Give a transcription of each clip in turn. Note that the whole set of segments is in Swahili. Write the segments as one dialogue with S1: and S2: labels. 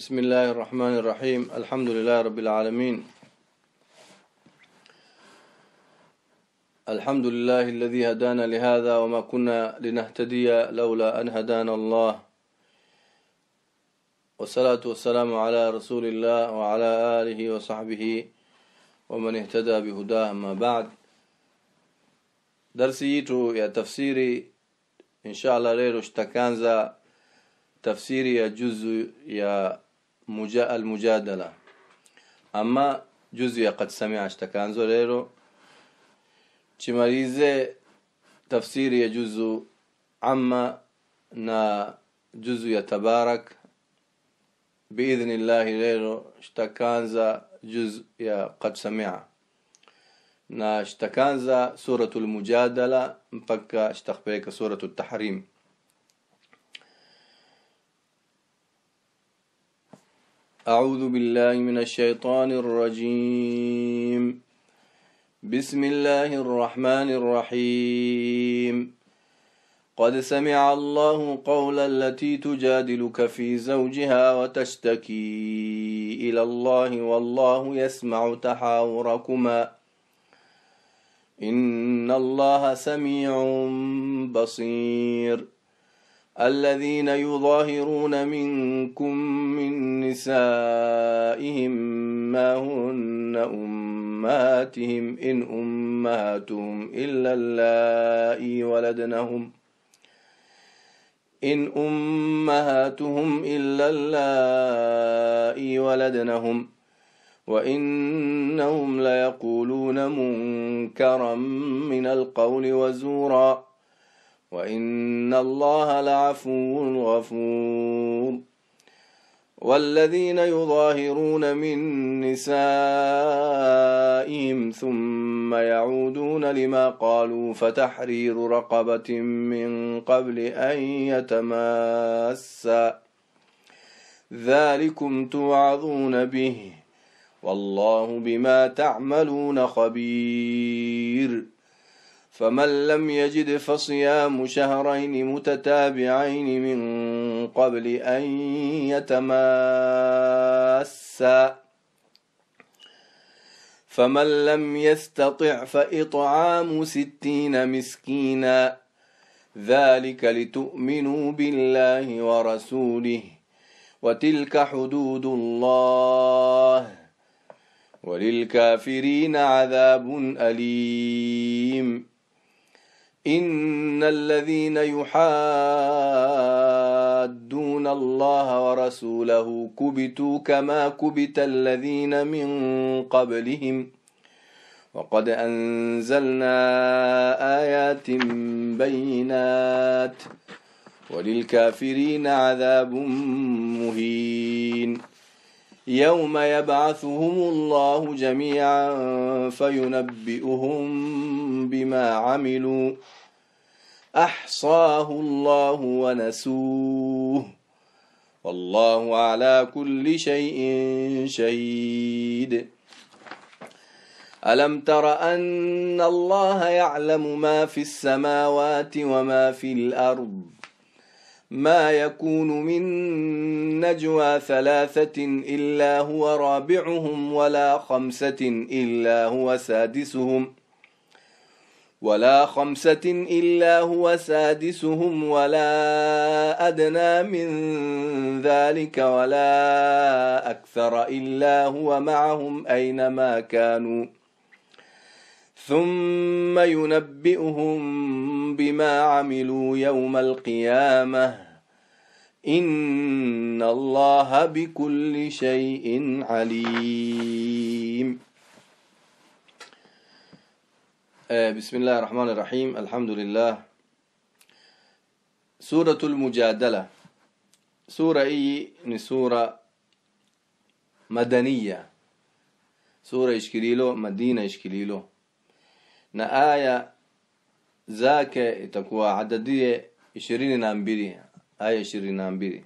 S1: بسم الله الرحمن الرحيم الحمد لله رب العالمين الحمد لله الذي هدانا لهذا وما كنا لنهتدي لولا أن هدانا الله والصلاة والسلام على رسول الله وعلى آله وصحبه ومن اهتدى بهداه ما بعد درسي يا تفسيري إن شاء الله ليرو اشتكانزا تفسيري يا جزء يا المجادلة أما جزء قد سمع اشتكان زوريرو تشماريزي تفسير يجوز عما نا جزء يتبارك بإذن الله ليرو اشتكانزا جزء يا قد سمع نا اشتكانزا سورة المجادلة مفكا اشتخبريك سورة التحريم أعوذ بالله من الشيطان الرجيم بسم الله الرحمن الرحيم قد سمع الله قول التي تجادلك في زوجها وتشتكي إلى الله والله يسمع تحاوركما إن الله سميع بصير الذين يظاهرون منكم من نسائهم ما هن أمهاتهم إن أمهاتهم إلا اللائي ولدنهم إن أمهاتهم إلا اللائي ولدنهم وإنهم ليقولون منكرا من القول وزورا وإن الله لعفو غفور والذين يظاهرون من نسائهم ثم يعودون لما قالوا فتحرير رقبة من قبل أن يتماسا ذلكم توعظون به والله بما تعملون خبير فمن لم يجد فصيام شهرين متتابعين من قبل أن يتماسا فمن لم يستطع فإطعام ستين مسكينا ذلك لتؤمنوا بالله ورسوله وتلك حدود الله وللكافرين عذاب أليم إن الذين يحادون الله ورسوله كبتوا كما كبت الذين من قبلهم وقد أنزلنا آيات بينات وللكافرين عذاب مهين يوم يبعثهم الله جميعا فينبئهم بما عملوا احصاه الله ونسوه والله على كل شيء شهيد الم تر ان الله يعلم ما في السماوات وما في الارض ما يكون من نجوى ثلاثة إلا هو رابعهم ولا خمسة إلا هو سادسهم ولا خمسة إلا هو سادسهم ولا أدنى من ذلك ولا أكثر إلا هو معهم أينما كانوا ۖ ثم ينبئهم بما عملوا يوم القيامة إن الله بكل شيء عليم آه، بسم الله الرحمن الرحيم الحمد لله سورة المجادلة سورة إي يعني سورة مدنية سورة إشكليلو مدينة إشكليلو na aya zake itakuwa adadie ishirini na mbili aya ishirini na mbili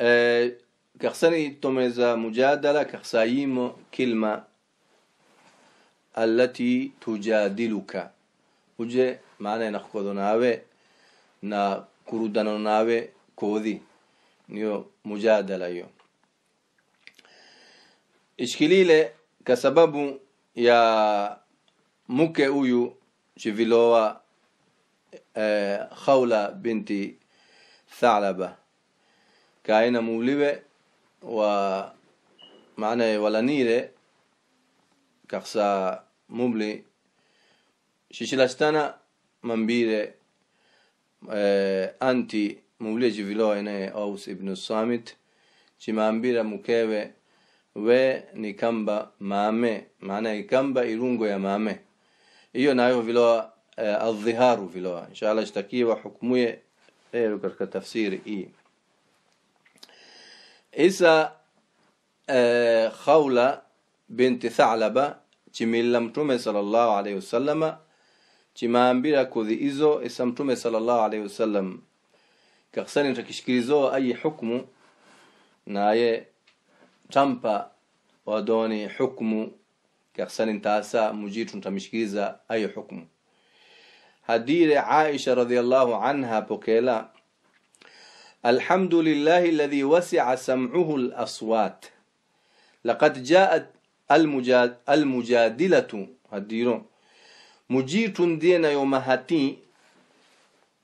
S1: e, kakhsani tomeza mujadala kakhsayimo kilma allati tujadiluka uje maana inakodo na kurudano nawe niyo mujadala hiyo ishkilile kwa sababu ya muke huyu shiviloa eh, khawla binti thalaba kaina muliwe wa manaye walanire kaksa mumli shishilastana mambire e, anti mublie chiviloa inaye aus ibn samit chimambira mukewe we ni kamba mame maana ikamba irungo ya mame hiyo nayo viloa eh, viloa inshallah ishtakiwa hukumuye eru katika tafsiri hii isa eh, khawla binti thalaba chimilla mtume sallallahu alayhi wasallam chimaambira kudhi izo isa mtume sallallahu alayhi wasallam kaksani takishikirizo ayi hukmu naye ترامب ودوني حكم كخسن انتاسا مجيت تمشكيزا أي حكم هدير عائشة رضي الله عنها بوكيلا الحمد لله الذي وسع سمعه الأصوات لقد جاءت المجاد المجادلة هديرو مجيت دين يوم هاتي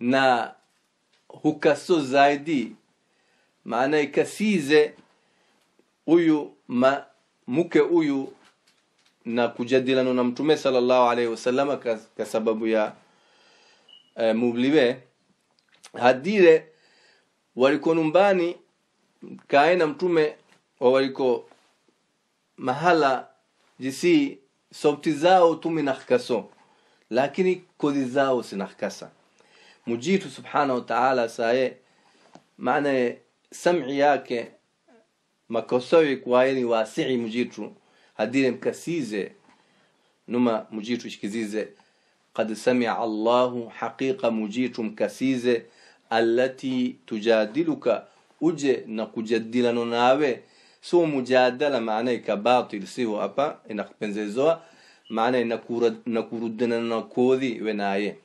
S1: na hukaso zaidi maana ikasize huyu mke huyu na kujadilana na mtume sallallahu alaihi wasallam kwa sababu ya e, eh, mubliwe hadire waliko numbani kae na mtume wa waliko mahala jisi sauti zao tumi tuminahkaso lakini kodi zao sinahkasa mujitu subhanahu wa ta'ala sae maana sam'i yake makosowe kwaeni wasihi mujitu hadire numa mujitu ishkizize qad samia allahu haqiqa mujitu mkasize allati tujadiluka uje na kujadilano nawe so mujadala maanaye ka batil sivo hapa inakupenzezoa maanaye nakurudinana kodhi we naye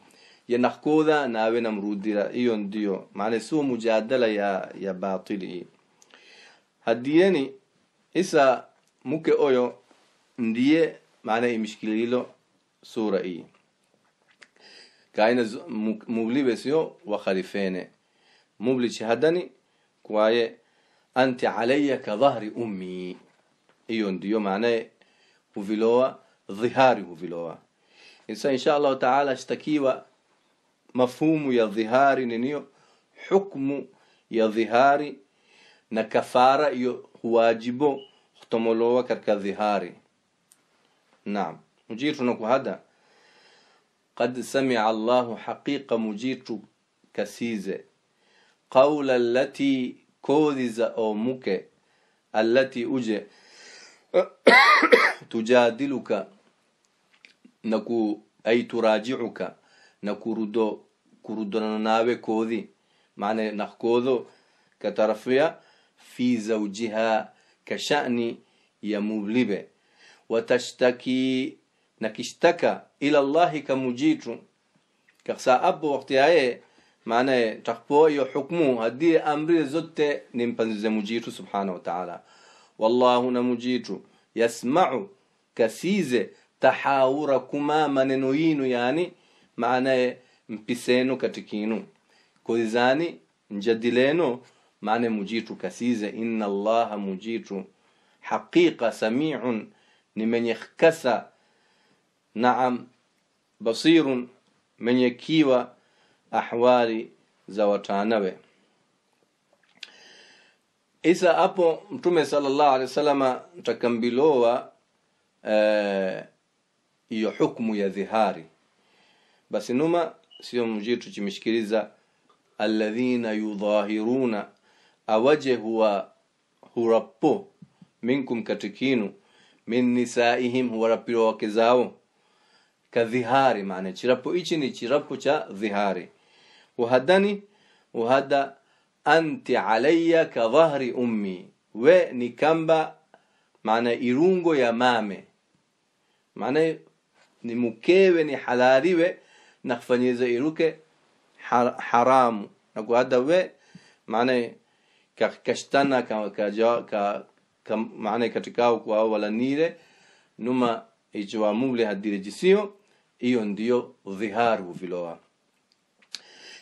S1: yanakoda nawe namrudira iyo ndio maanaye ya, ya batili hadiyeni isa muke oyo ndiye manaha imishkililo sura iyi kaina mublibesiyo wakhalifene mublici hadani kwaye anti alaya kadhahri ummi iyo ndiyo manaye huvilowa dhihari huvilowa isa insha allahu taala ashtakiwa mafhumu ya dhihari niniyo hukmu ya dhihari na kafara iyo huwajibo kutomolowa katika dhihari naam mujitu na kuhada قد سمع الله حقيقة مجيت كسيزة قول التي كوذز أو مك التي أجي تجادلك نكو أي تراجعك نكو ردو كردنا ناوي كوذي معنى نخكوذو كترفيه fi zaujiha kashani ya mublibe watashtaki na kishtaka ila llahi kamujitu kaksa apo wakati yaye maana e, takpo hiyo hukmu hadii amri e zote ni mpanzize mujitu subhanahu wa ta'ala wallahu na mujitu yasma'u kasize tahawura kuma maneno yinu yani maana e, mpisenu katikinu kozani njadileno mane mujitu kasize inna allaha mujitu haqiqa samiun ni mwenye kasa naam basirun mwenye kiwa ahwali za watanawe isa hapo mtume sallallahu alaihi wasallama takambilowa hiyo eh, e, hukumu ya dhihari basi numa sio mjitu chimeshikiliza alladhina yudhahiruna awaje huwa hurapo minkum katikinu min nisaihim huwarapiro wake zao kadhihari maana chirapo ichi ni chirapo cha dhihari wahadani wahada anti alayya ka dhahri ummi we ni kamba maana irungo ya mame maana ni mukewe ni halaliwe na kufanyiza iruke har haramu na kuhada we maana kakashtana maana katikao kwa walanire numa ichiwamule hadirejisiyo hiyo ndio dhiharu huvilowa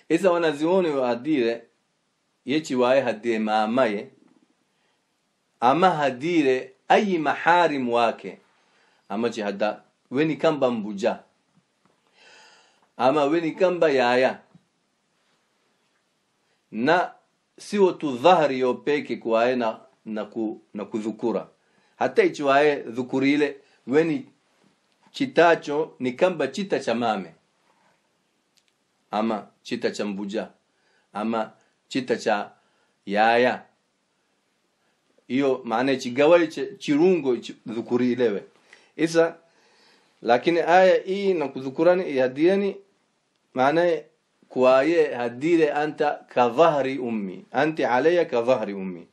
S1: isa wanaziwoni waadire yechiwaye hadie maamaye ama hadire ayi maharimu wake ama chihada weni kamba mbuja ama weni kamba yaya na sio tu dhahari yopeke kuwaye na, na, ku, na kudhukura hata ichiwaye dhukurile weni chitacho ni kamba chita cha mame ama chita cha mbuja ama chita cha yaya hiyo maana chigawali chirungo ilewe isa lakini aya hii na kudhukurani ihadiani maana kwaye hadire anta ka dhahri ummi anti alaya ka dhahri ummi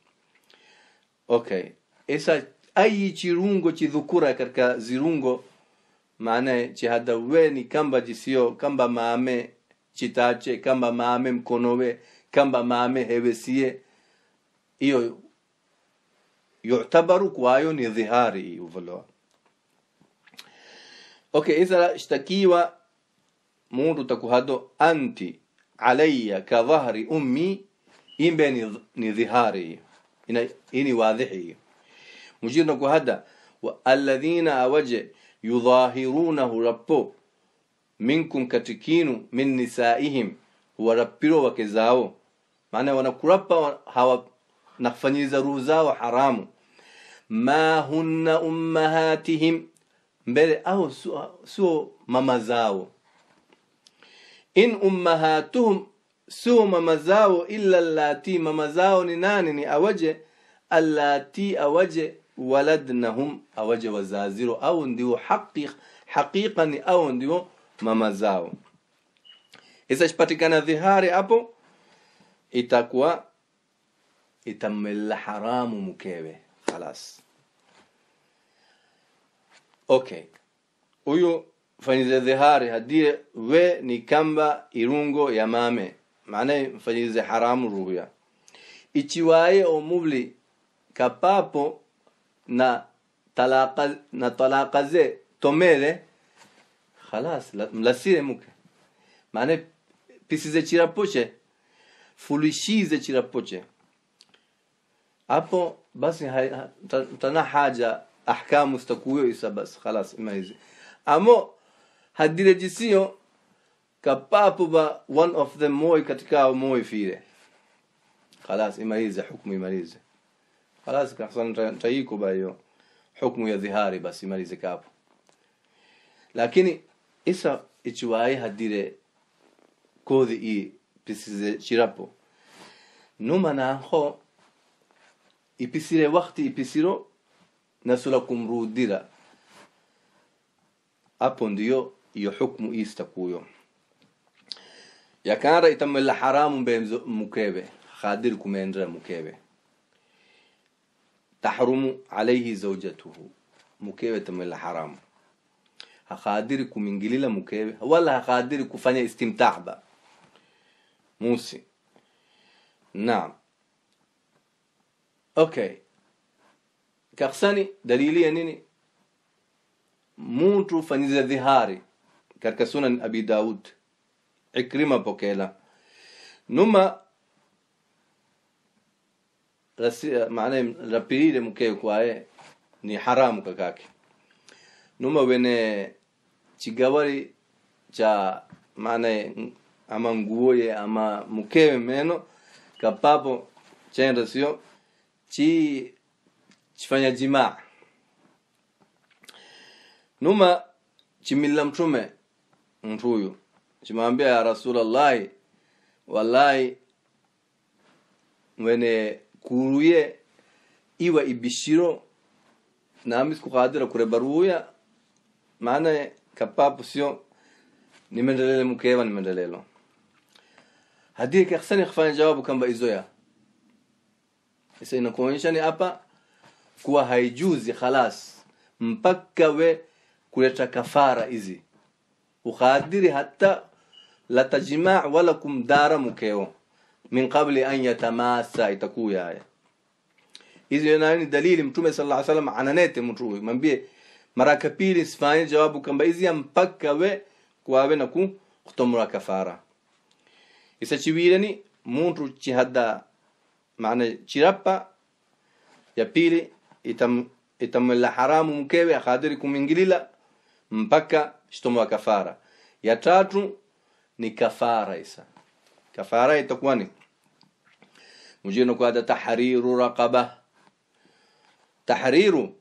S1: okay esa ayi chirungo chidhukura katika zirungo maanaye chihadaweni kamba jisio kamba maame chitache kamba maame mkonowe kamba maame hewesie iyo yutabaru kwayo ni dhihari uvoloa okay isa shtakiwa mundu takuhado anti alayya ka dhahri ummi imbe ni, ni dhihari ina ini wadhihi mujino kuhada wa alladhina awaje yudhahirunahu rappo minkum katikinu min nisaihim warappiro wake zao maana wanakurapa hawa nakufanyiza ruhu zao haramu ma hunna ummahatihim mbele au sio mama zao in ummahatuhum, sio mama zao, illa allati, mama zao ni nani? Ni awaje? Allati, awaje waladnahum, awaje wazaziro, au ndio haqi haqiqa ni au ndio mama zao. Isa ipatikana dhihari hapo, itakuwa itammela haramu mkewe, خلاص Okay, huyo mfanyize dhihari hadie we ni kamba irungo ya mame maana mfanyize haramu ruhya ichiwaye omubli kapapo na talaka na ze tomele khalas mlasire muke maana pisize chirapoche fulishize chirapoche hapo basi tana haja ahkamu stakuyo isa basi khalas imaizi amo hadirejisiyo kapapuba one of them moy katikao moy fire khalas imalize hukmu imalize khalas kahsan tayikuba hiyo hukmu ya dhihari basi imalize kapo lakini isa ichuwai hadire kodhi i pisize chirapo numa nanho ipisire wakti ipisiro nasula kumrudira apo ndiyo iyo xukmu iista kuyo yakanra itamela haramu mbemzo mukebe khadir kumendra mukebe tahrumu alayhi zawjatuhu mukebe tamela haramu hakhadiri kumingilila mukebe wala hakhadiri kufanya istimtaa musi naam okay kaksani dalili ya nini mtu fanyiza dhihari katika Sunan Abi Daud. Ikrima pokela numa maana rapirire mkeo kwae ni haramu kakake numa wene chigawari cha maana ama nguoye ama mukewe meno kapapo chenda sio chi chifanya jima numa chimilla mtume mtu huyo chimwambia ya rasulullah wallahi mwene kuruye iwa ibishiro nami sikukhadira kure baruya maana kapapo sio nimendelele mkeva nimendelelo ni maendelelo hadithi kihsani kufanya jawabu kamba izoya isaina kuonyesha ni hapa kuwa haijuzi khalas mpaka we kuleta kafara hizi وقادر حتى لتجمع ولكم دار مكيو من قبل أن يتماسا itakuwa yaya hizi nani dalili mtume sallallahu alaihi wasallam ananete mtu huyu mwambie mara kapili sifanye jawabu kwamba hizi mpaka we kwawe na ku kutomra kafara isachiwireni muntu chihada maana chirapa ya pili itam itamla haramu mkewe akadiri kumingilila mpaka sitomoa kafara ya tatu ni kafara isa kafara itakuwa ni mujino kwa tahriru raqaba tahriru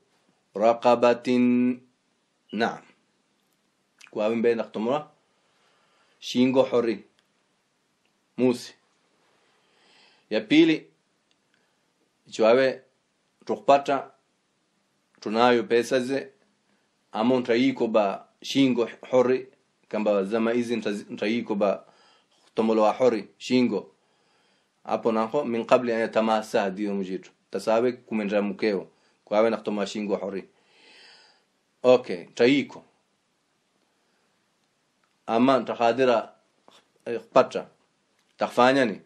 S1: raqabatin naam kwa na nakutomora shingo hori musi ya pili jwawe tukpata tunayo pesa ze amontra iko ba shingo hori kamba zama hizi ba kwamba tomolewa hori shingo hapo nako min qabli an yatamasa dio mjitu tasabe kumendra mukeo kwawe na kutomoa shingo hori okay taiko ama ntakhadira eh, pata takfanyani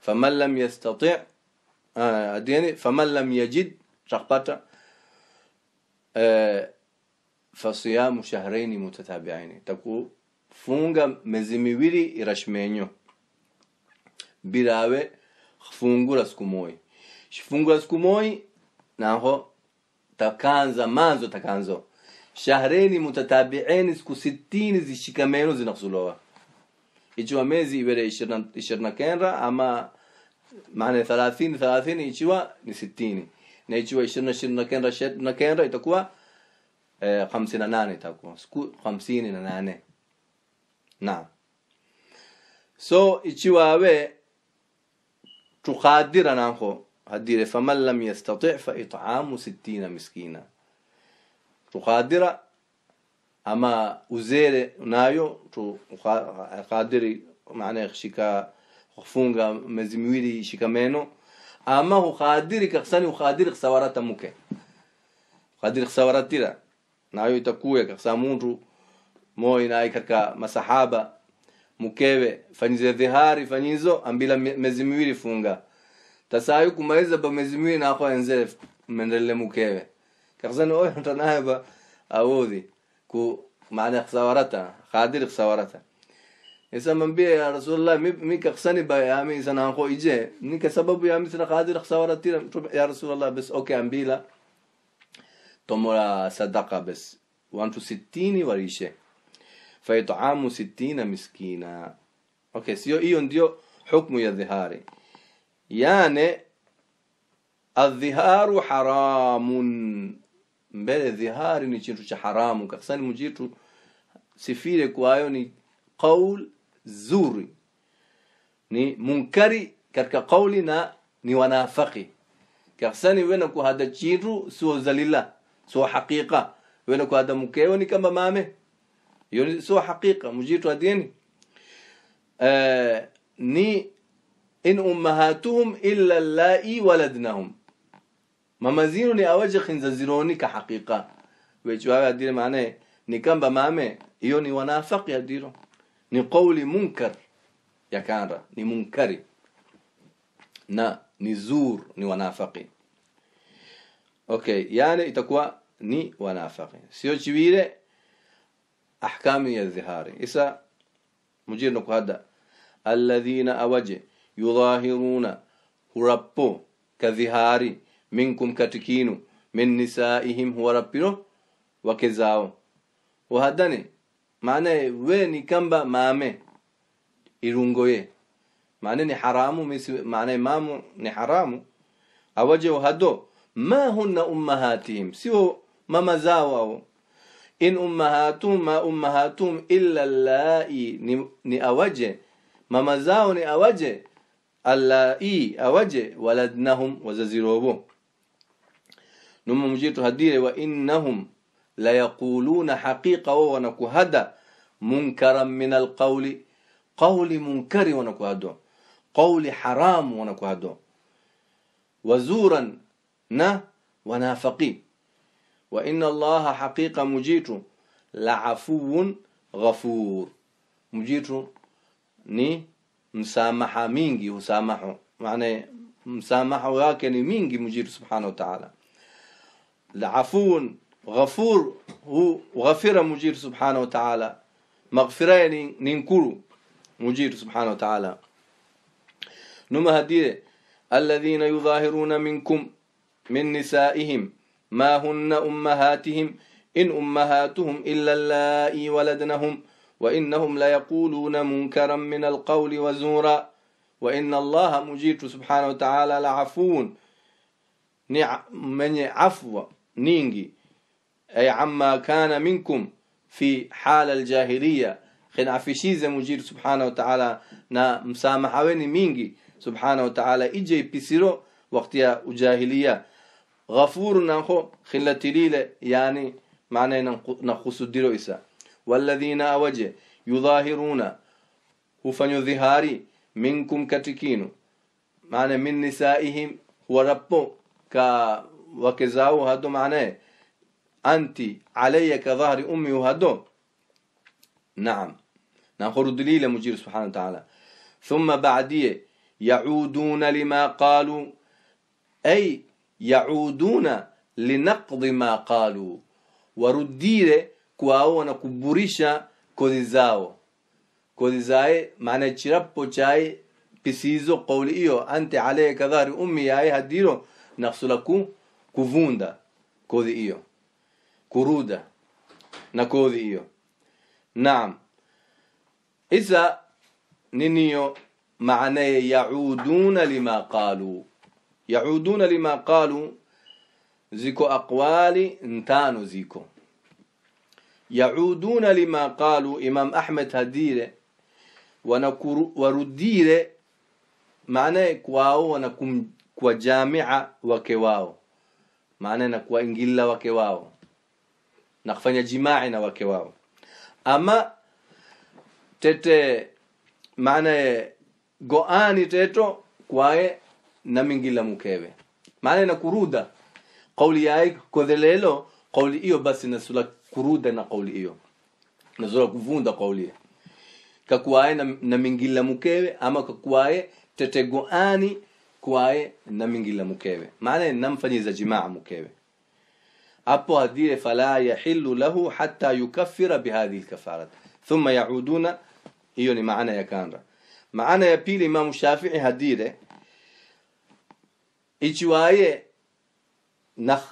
S1: faman lam yastati eh, adiyani faman lam yajid takpata eh, fasiyamu shahraini mutatabiaini, takufunga miezi miwili irashmenyo birawe fungura siku moyi shifungura siku moyi naho takanza manzo takanzo shahreni mutatabi'aini siku 60 zishikameno zinakusulowa ichiwa mezi ibere ishirini na kenra ama maana 30 30 ichiwa ni sitini na ichiwa 20 na kenra na kenra itakuwa hamsini na nane itakuwa siku hamsini na nane naam so ichiwawe tuqaadira nanko hadire faman lam yastati fa itaamu sittina miskina tukadira ama uzere nayo tuqadiri maana shika kufunga miezi miwili shikameno ama uqadiri kaksani uqadiri ksawarata muke uqadiri ksawaratira nayo itakuya kasa mtu moyo inai katika masahaba mkewe fanyize dhihari fanyizo ambila miezi miwili funga tasayu kumaliza ba miezi miwili na kwa enze mendele mkewe kakzana oy tanaye ba awodi ku maana khsawarata khadir khsawarata isa mambia ya rasulullah mi kaksani ba ya yami sana ko ije ni sababu ya yami sana khadir khasawarati ya rasulullah bas okay ambila tomola sadaka bes watu sitini walishe faitamu sitina miskina okay sio hiyo ndio hukmu ya dihari yani adhiharu haramun mbele dhihari ni chintu cha haramu kabisa ni sifire kwayo ni qaul zuri ni munkari katika kauli na ni wanafaki kabisa wena kuhada chintu sio zalila سو حقيقة وينك هذا مكيوني كما مامي يوني سو حقيقة مجيت وديني آه ني إن أمهاتهم إلا اللائي ولدنهم ممازينني أوجه خنززيروني كحقيقة ويجوا هذا معناه نكم بمامي يوني ونافق يديرو ni qawli munkar ya kanra ni munkari na ni zur ni wanafaqi Okay, yani itakuwa ni wanafiki. Sio chiwile ahkamu ya dhihari. Isa mujir nuku hada alladhina awaje yudhahiruna hurappo dhihari minkum katikinu min nisaihim huwarappino wake zao. Wahadani maana we ni kamba mame irungoye maana ni haramu maana mamu ni haramu awaje wahado ما هن أمهاتهم سوى ماما زاواو إن أمهاتهم ما أمهاتهم إلا اللائي نأوجه ماما زاو نأوجه اللائي أوجه ولدنهم وززيروبو نم مجيتو هديري وإنهم ليقولون حقيقة ونكهدا منكرا من القول قول منكر ونكهدا قول حرام ونكهدا وزورا نه ونافقين وإن الله حقيقة مجيت لعفو غفور مجيت ني مسامحة mingi husamahu معنى مسامحة wake ni mingi mujiru سبحانه wa ta'ala غفور هو غفر مجير سبحانه وتعالى مغفرة يعني ننكر مجير سبحانه وتعالى نما هدي الذين يظاهرون منكم من نسائهم ما هن أمهاتهم إن أمهاتهم إلا اللائي ولدنهم وإنهم ليقولون منكرا من القول وزورا وإن الله مجيت سبحانه وتعالى لعفون من عفو نينجي أي عما كان منكم في حال الجاهلية خن عفشيزة مجير سبحانه وتعالى نا مسامحة مينجي سبحانه وتعالى إجي بسيرو وقتها الجاهلية غفورنا خو خلتليل يعني معنى نخص الدلو إسا والذين أوجه يظاهرون وفن ظهاري منكم كتكين معنى من نسائهم هو رب ك وكزاو هادو معناه أنت علي كظهر أمي هذا نعم نخر الدليل مجير سبحانه وتعالى ثم بعديه يعودون لما قالوا أي yacuduna linaqdi ma qaluu warudire kwao wanakuburisha kodi zao kodi zaye maana chirapo chaye pisiizo qawli iyo ante caleyha kadhahri ummi yaye hadiro naqsula ku kuvunda kodi iyo kuruda na kodi iyo naam isa niniyo macnaye yacuduna lima qaluu yauduna lima qalu ziko aqwali ntano ziko yauduna lima qalu imam ahmed hadire warudire maanaye kwao wanakum kwa jamia wake wao maana na kuwaingila wake wao na kufanya jimai na wake wao ama tete maana goani teto kwae namingila mukewe maana kuruda kauli yake kodelelo kauli hiyo basi nasula kuruda na kauli hiyo nasula kuvunda kauli hiyo kakuwaye na, na mingila mukewe ama kakuwaye tetegoani ani kwaye na mingila mukewe maana namfanyiza jimaa mukewe apo hadile fala yahilu lahu hatta yukaffira bihadhihi lkafarat thumma yauduna hiyo ni maana ya kanda maana ya pili imam shafii hadire ichiwaye na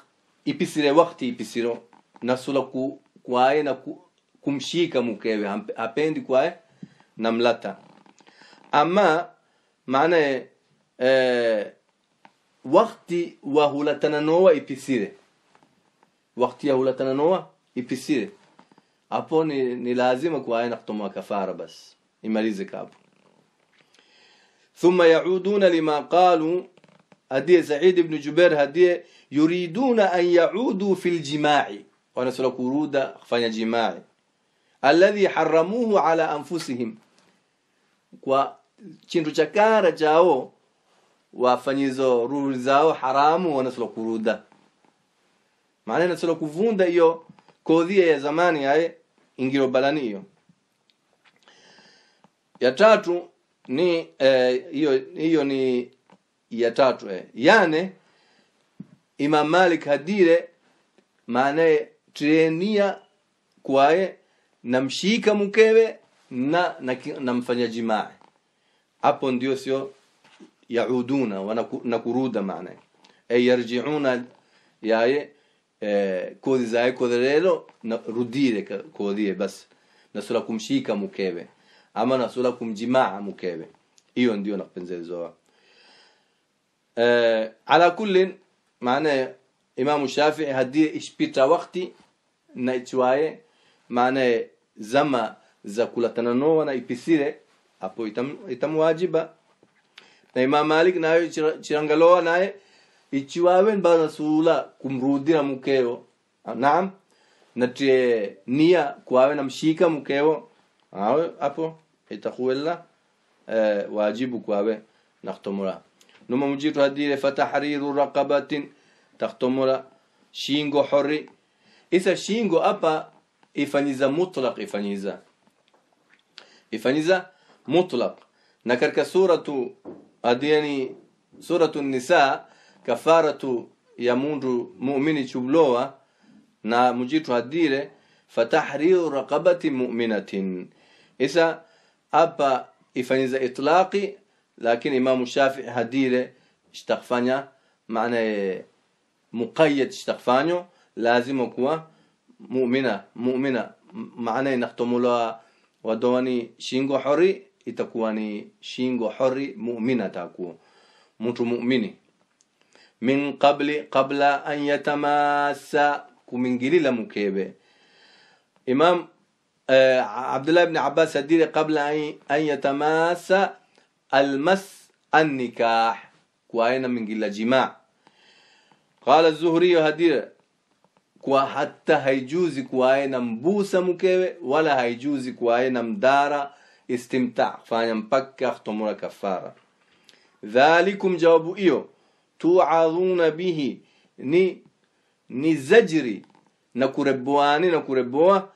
S1: ipisire wakti ipisiro nasula ku, kwaye na ku, kumshika mkewe apendi kwaye namlata ama maana e, wakti wa hulatana noa ipisire wakti ya hulatana noa ipisire hapo ni, ni lazima kwaye nakutomoa kafara basi imalize kapo thumma yauduna lima qalu hadiye Said ibn Jubair hadiye yuriduna an yaudu fil jimai wanasala kuruda kufanya jimai alladhi haramuhu ala anfusihim kwa chindu chakara chao wafanyizo ruri zao haramu wanasala kuruda maana nasala kuvunda hiyo kodhia ya zamani yae ingiro balani hiyo ya tatu ni hiyo eh, hiyo ni ya tatu eh. Yani Imam Malik hadire maana trenia na namshika mkewe na na, na, mfanya jimaa hapo ndio sio yauduna na kuruda maana e yarjiuna yaye eh, kodhi zaye kodherero na rudire kodi bas na sura kumshika mkewe ama na sura kumjimaa mkewe hiyo ndio napendezewa ala kullin maanaye imamu shafii hadii ishpita wakti na ichwaye maanaye zama za kulatana nowana ipisire apo itam, itamwajiba na imam malik nayo chirangaloa naye ichiwawen bana kumrudira mukeo naam natie nia kwawe namshika mukeo awe apo itakuwella eh, wajibu kwawe naktomura nomamujitu hadire fatahriru raqabatin takhtomora shingo hori isa shingo hapa ifanyiza mutlaq ifanyiza ifanyiza mutlaq na katika suratu adiani suratu nisa kafaratu ya mundu muumini chublowa na mujitu hadire fatahriru raqabati mu'minatin isa hapa ifanyiza itlaqi لكن إمام الشافعي هديره اشتغفانيا معنى مقيد اشتغفانيو لازم أكوا مؤمنة مؤمنة معنى نختمولا ودواني شينغو حري إتاكواني شينغو حري مؤمنة تاكو مت مؤمني من قبل قبل أن يتماس كمن جلي لمكيبة إمام آه، عبد الله بن عباس هديره قبل أن يتماس المس النكاح كواينا من قلة جماع قال الزهري هدير كوا حتى هيجوز كواينا مبوسة مكيوة ولا هيجوز كواينا مدارة استمتاع فانا مبكا اختمر كفارة ذلكم جواب إيو توعظون به ni ni zajiri na kureboani na kureboa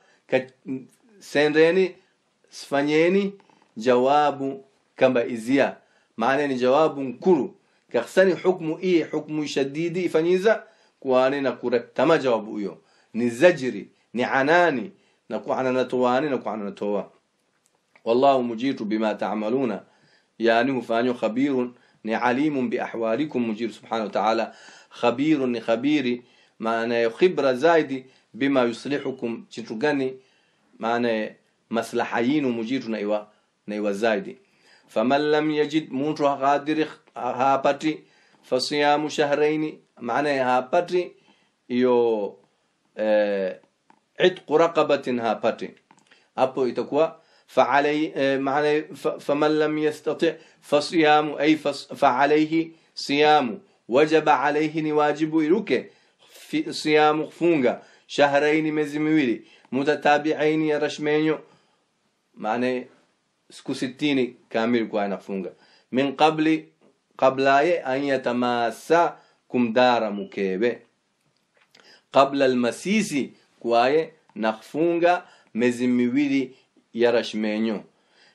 S1: senreni sfanyeni jawabu kamba'izia maana ni jawabu nkuru kaksani hukmu hii hukmu shadidi ifanyiza kuani na kurektama jawabu hiyo ni zajri ni anani na kuananatoani na kuananatoa wallahu mujitu bima ta'maluna yani hufanyo khabirun ni alimun bi ahwalikum mujitu subhanahu wa ta'ala khabirun ni khabiri maana khibra zaidi bima yuslihukum chitu gani maana maslaha yenu mujitu na iwa na iwa zaidi فمن لم يجد مونتو غادر ها هابتي فصيام شهرين معنى ها هابتي يو اه عتق رقبة ها هابتي أبو يتكوى فعلي آه، معنى فمن لم يستطع فصيام أي فعليه صيام وجب عليه نواجب إلوك صيام فونغا شهرين مزمويري متتابعين يا رشمينيو معنى siku sitini kamili kwa anafunga min qabli ye an yatamasa kumdara mukebe qabla almasisi kwaye nafunga mezi miwili rashmenyo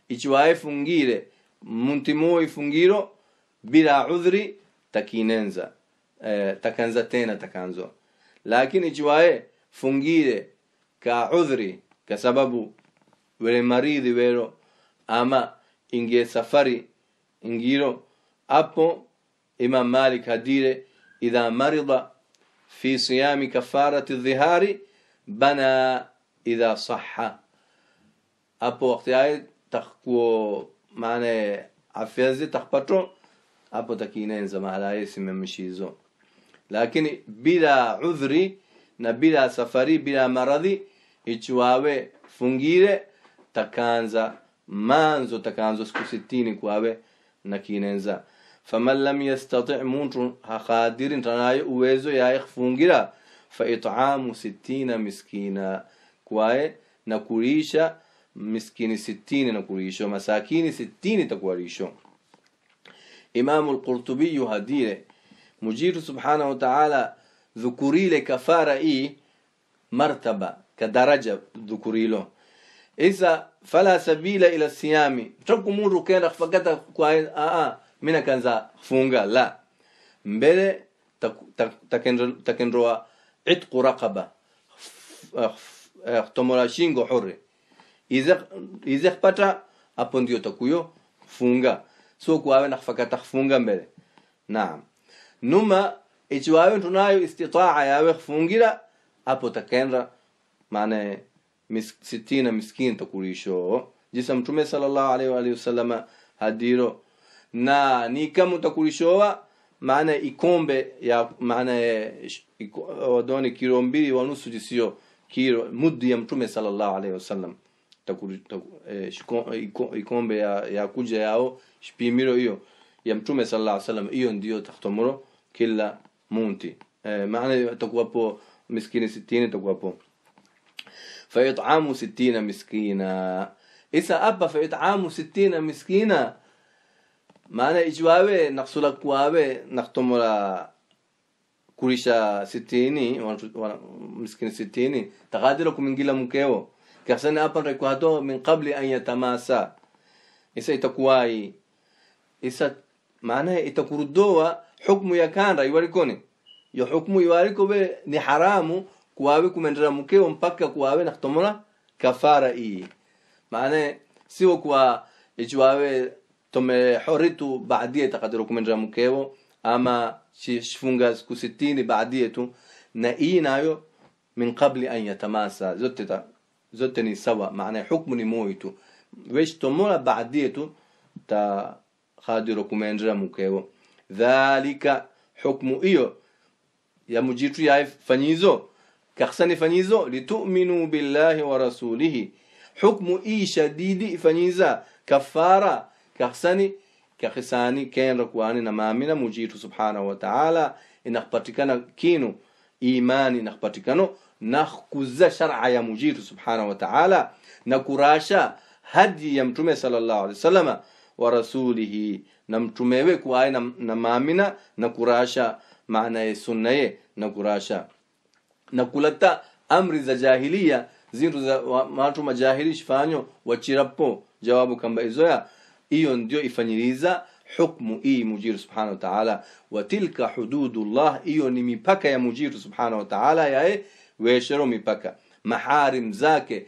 S1: ichwaye fungire muntu ifungiro bila udhri takinenza eh, takanza tena takanzo lakini ichwaye fungire ka udhri kwa sababu wele maridhi wero ama ingie safari ingiro apo imam malik hadire idha marida fi siyami kafarati dhihari bana idha sahha apo wakati ay takuo mane afyazi takpato apo takinenza mahala aye simemshizo lakini bila udhri na bila safari bila maradhi ichuawe fungire takanza manzo takanzo siku sitini kwabe nakinenza faman lam yastati muntu hakadiri ntanaye uwezo yaye kufungira faitamu sittina miskina kwaye nakurisha miskini sitini nakurisho masakini sitini takuwarisho imamu lqurtubiyu hadire mujiru subhanahu wataala dhukurile kafara i martaba kadaraja dhukurilo isa fala sabila ila siyami toku mundu ukenda kufagata kwa aa mina kanza funga la mbele takendroa tak, itqu raqaba kutomola eh, shingo huri ize pata apo ndio takuyo funga so kuawe na kufagata kufunga mbele naam numa ichiwawe tunayo istitaa yawe kufungira apo takenda maana sitina miskini takulisho jisa mtume sallallahu alaihi wa alihi wasallama hadiro na ni kama utakulishowa maana ikombe ya maana e, odone kilo mbili wanusu jisio kilo muddi ya e mtume sallallahu alaihi wasallam e, ikombe ya, ya kuja yao shipimiro hiyo ya mtume sallallahu alaihi wasallam hiyo ndio takhtomoro kila munti eh, maana takuwapo miskini sitini takuwapo فيطعم ستين مسكينا إسا أبا فيطعم ستين مسكينا maana ijiwawe nakusula kuwawe nakutomora kurisha sitini miskini sitini takadira kumingila mkeo kasani apa rekuhato min qabli an yatamasa isa itakuwai isa maana itakurudowa hukmu yakana iwarikoni yo hukmu iwarikobe ni haramu kuwawe kumenderamukeo mpaka kuwawe nakutomora kafara iyi maana sio kwa ichwawe tumehoritu baadaye takadiru kumenderamukeo ama shifunga siku sitini baadaye tu na hii nayo min qabli an yatamasa zote ta, zote ni sawa maana hukumu ni moja tu wesh tomora baadaye tu ta khadiru kumenderamukeo dhalika hukumu hiyo ya mujitu yafanyizo Kasani ifanyizo lituminu billahi wa rasulihi, hukmu hii shadidi ifanyiza kafara kasani kakhisani kenra kuani na maamina mujitu subhanahu wa ta'ala inakupatikana kinu imani na nakuza shar'a ya mujitu subhanahu wa ta'ala na kurasha hadi ya mtume sallallahu alaihi wasallam wa rasulihi na mtumewe kuai na, na maamina na kurasha maana ya sunna na kurasha na kulata amri za jahiliya zindu za matu majahili shifanyo wachirapo jawabu kamba izoya hiyo ndio ifanyiliza hukmu hii mujiru subhanahu wa ta'ala wa tilka hududullah hiyo ni mipaka ya mujiru subhanahu wa ta'ala yae weshero mipaka maharim zake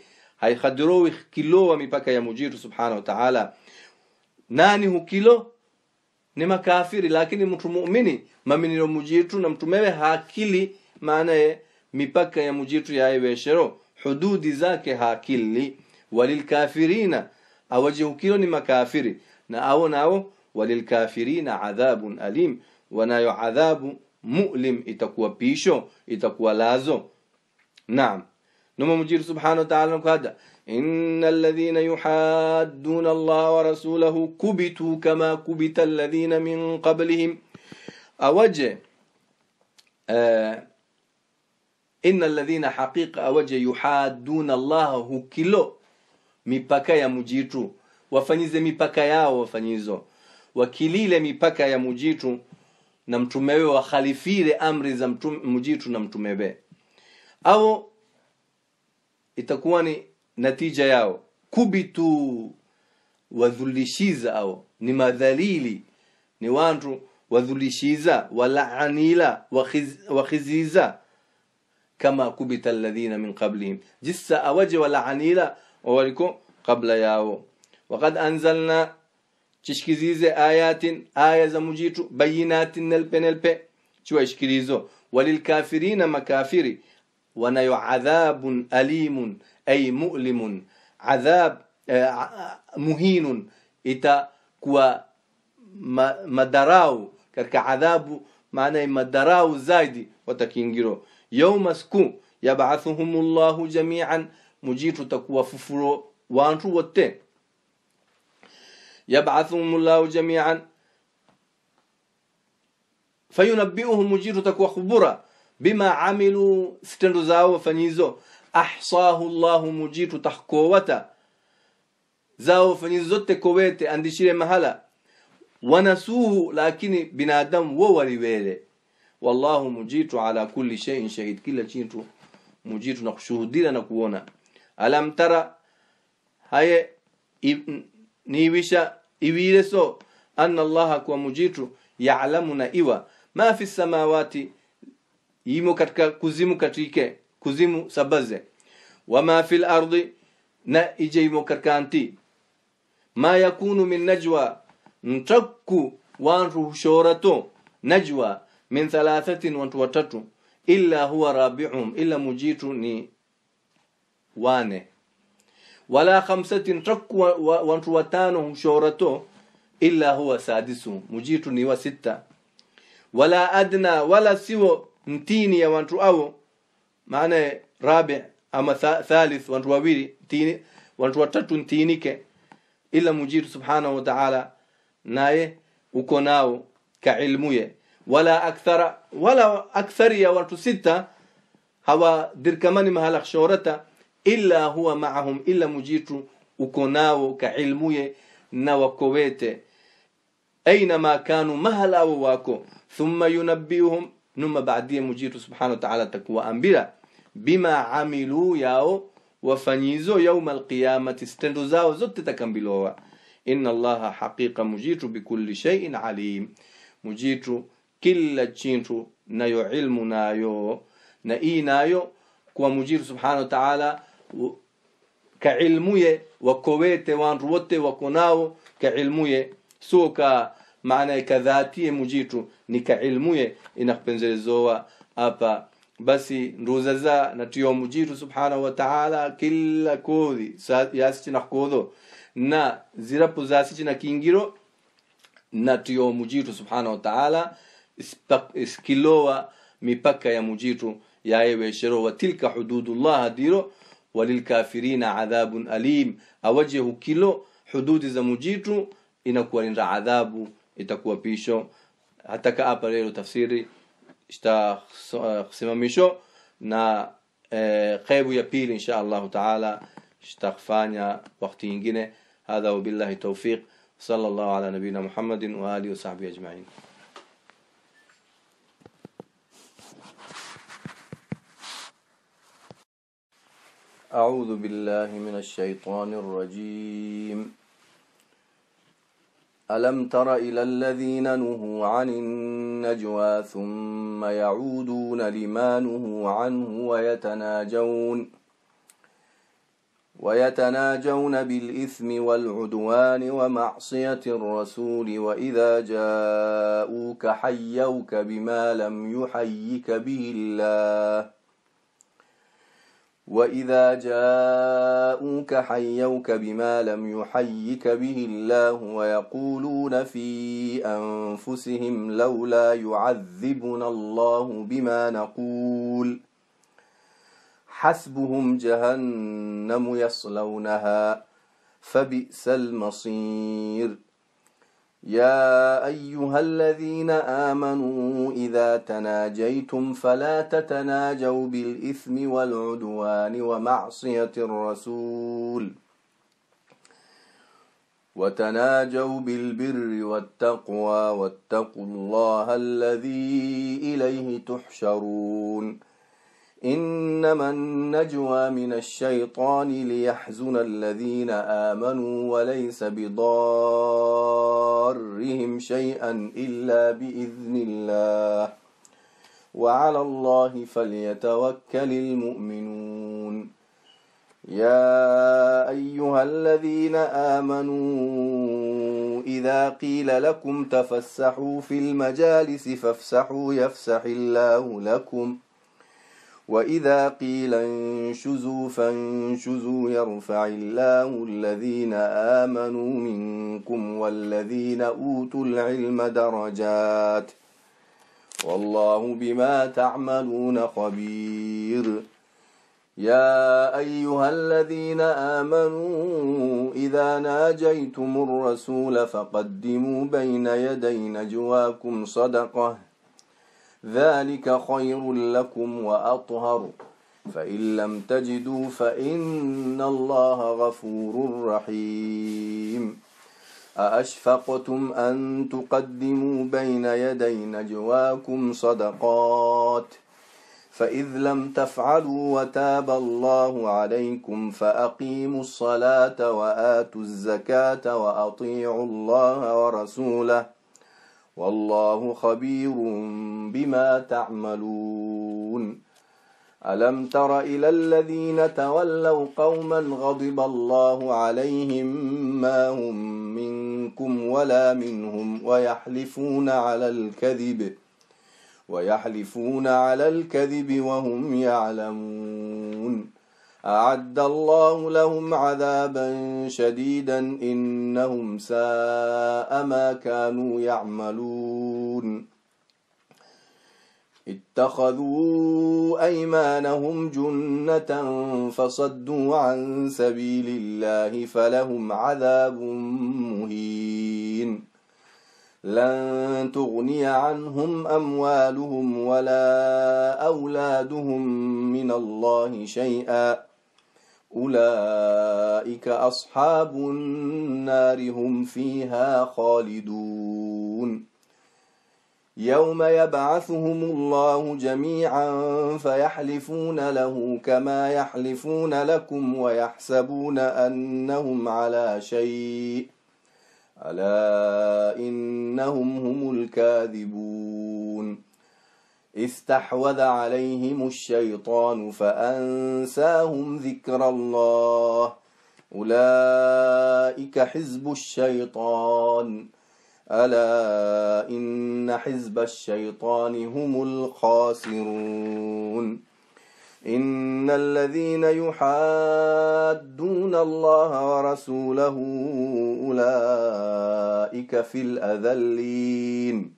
S1: kilo wa mipaka ya mujiru subhanahu wa ta'ala nani hukilo ni makafiri lakini mtu muumini maminiro mujitu na mtumewe hakili maana mipaka ya mujitu ya yaiweshero hududi zake hakili walilkafirina awajihukilo ni makafiri na awo nao walilkafirina adhabun alim wanayo adhabu mu'lim itakuwa pisho itakuwa lazo naam numa mujiru مجير سبحانه وتعالى هذا إن الذين يحادون الله ورسوله كبتوا كما كبت الذين من قبلهم أوجه آه inna alladhina haqiqa awaja yuhadduna Allah hukilo mipaka ya mujitu wafanyize mipaka yao wafanyizo wakilile mipaka ya mujitu na mtumewe wakhalifile amri za mtume, mujitu na mtumewe au itakuwa ni natija yao kubitu wadhulishiza au ni madhalili ni wantu wadhulishiza walaanila wakhiz, wakhiziza كما كبت الذين من قبلهم جس أوج ولا عنيلة waliko قبل ياو وقد أنزلنا تشكيزيز آيات آية زمجيت بينات نلبي نلبي شو إشكريزو وللكافرين مكافري ونا عذاب أليم أي مؤلم عذاب آه، مهين إتا كوا مدراو كرك عذاب معناه مدراو زايدي وتكينجرو يوم سكو يبعثهم الله جميعا مجيت تكوى ففرو وانتو وتي يبعثهم الله جميعا فينبئهم مجيت تكوى خبرا بما عملوا ستنزاو فنيزو أحصاه الله مجيت تحكوتا زاو فنيزو تكويتي عندي شيري مهلا ونسوه لكن بنادم ووري ويلي wallahu mujitu ala kulli shay'in shahid, kila kitu mujitu na kushuhudia na kuona. Alam tara haye niwisha iwireso anna allaha kuwa mujitu ya'lamu na iwa ma fi samawati yimo katika kuzimu katike kuzimu sabaze wama fil ardi na ije karkanti ma yakunu min najwa ntakku wantu hushorato najwa min thalathatin, watu watatu, illa huwa rabi'um ila mujitu ni wane, wala khamsatin, taku watu watano shurato illa huwa sadisu mujitu ni wa sita, wala adna, wala siwo mtini ya watu awo, maana rabi ama thalith, watu wawili tini watu watatu mtinike, illa mujitu subhanahu wa ta'ala, naye uko nao ka ilmuye ولا أكثر ولا أكثر يا أكثرية ورتسيتة هو ما مهلا خشورتة إلا هو معهم إلا مجيت وكناو كعلمية نوكويت أينما كانوا مهلا وواكو ثم ينبئهم نما بعدية مجيت سبحانه وتعالى تكوى أنبرا بما عملوا ياو وفنيزو يوم القيامة زاو زوت تكمبلوها إن الله حقيقة مجيت بكل شيء عليم مجيت kila chintu nayo ilmu nayo na iyi nayo kuwa mujiru subhanahu wa ta'ala ka ilmuye wakowete wantu wote wakonao ka ilmuye sio ka maana ka dhatiye mujitu ni ka ilmuye inakupendelezowa hapa basi nduzaza tuyo mujitu subhanahu wa ta'ala kila kodhi yasichi na kodo na zirapo zasichi na kingiro tuyo mujitu subhanahu wa ta'ala iskilowa mipaka ya mujitu yayeweshero watilka hududullah diro walilkafirina adhabun alim awaje hukilo hududi za mujitu inakuwa inra adhabu itakuwa pisho hataka hapa leo tafsiri itasimamisho na e, qebu ya pili insha Allah taala itakufanya wakati mwingine hadha wabillahi tawfiq sallallahu ala nabina muhammadin wa alihi wa sahbihi ajma'in أعوذ بالله من الشيطان الرجيم ألم تر إلى الذين نهوا عن النجوى ثم يعودون لما نهوا عنه ويتناجون ويتناجون بالإثم والعدوان ومعصية الرسول وإذا جاءوك حيوك بما لم يحيك به الله وإذا جاءوك حيوك بما لم يحيك به الله ويقولون في أنفسهم لولا يعذبنا الله بما نقول حسبهم جهنم يصلونها فبئس المصير يا أيها الذين آمنوا إذا تناجيتم فلا تتناجوا بالإثم والعدوان ومعصية الرسول وتناجوا بالبر والتقوى واتقوا الله الذي إليه تحشرون إنما النجوى من الشيطان ليحزن الذين آمنوا وليس بضارهم شيئا إلا بإذن الله وعلى الله فليتوكل المؤمنون يا أيها الذين آمنوا إذا قيل لكم تفسحوا في المجالس فافسحوا يفسح الله لكم ۖ وإذا قيل انشزوا فانشزوا يرفع الله الذين آمنوا منكم والذين أوتوا العلم درجات والله بما تعملون خبير يا أيها الذين آمنوا إذا ناجيتم الرسول فقدموا بين يدي نجواكم صدقه ذلك خير لكم وأطهر فإن لم تجدوا فإن الله غفور رحيم أأشفقتم أن تقدموا بين يدي نجواكم صدقات فإذ لم تفعلوا وتاب الله عليكم فأقيموا الصلاة وآتوا الزكاة وأطيعوا الله ورسوله والله خبير بما تعملون ألم تر إلى الذين تولوا قوما غضب الله عليهم ما هم منكم ولا منهم ويحلفون على الكذب ويحلفون على الكذب وهم يعلمون أعد الله لهم عذابا شديدا إنهم ساء ما كانوا يعملون اتخذوا أيمانهم جنة فصدوا عن سبيل الله فلهم عذاب مهين لن تغني عنهم أموالهم ولا أولادهم من الله شيئا أولئك أصحاب النار هم فيها خالدون يوم يبعثهم الله جميعا فيحلفون له كما يحلفون لكم ويحسبون أنهم على شيء ألا إنهم هم الكاذبون استحوذ عليهم الشيطان فأنساهم ذكر الله أولئك حزب الشيطان ألا إن حزب الشيطان هم الخاسرون إن الذين يحادون الله ورسوله أولئك في الأذلين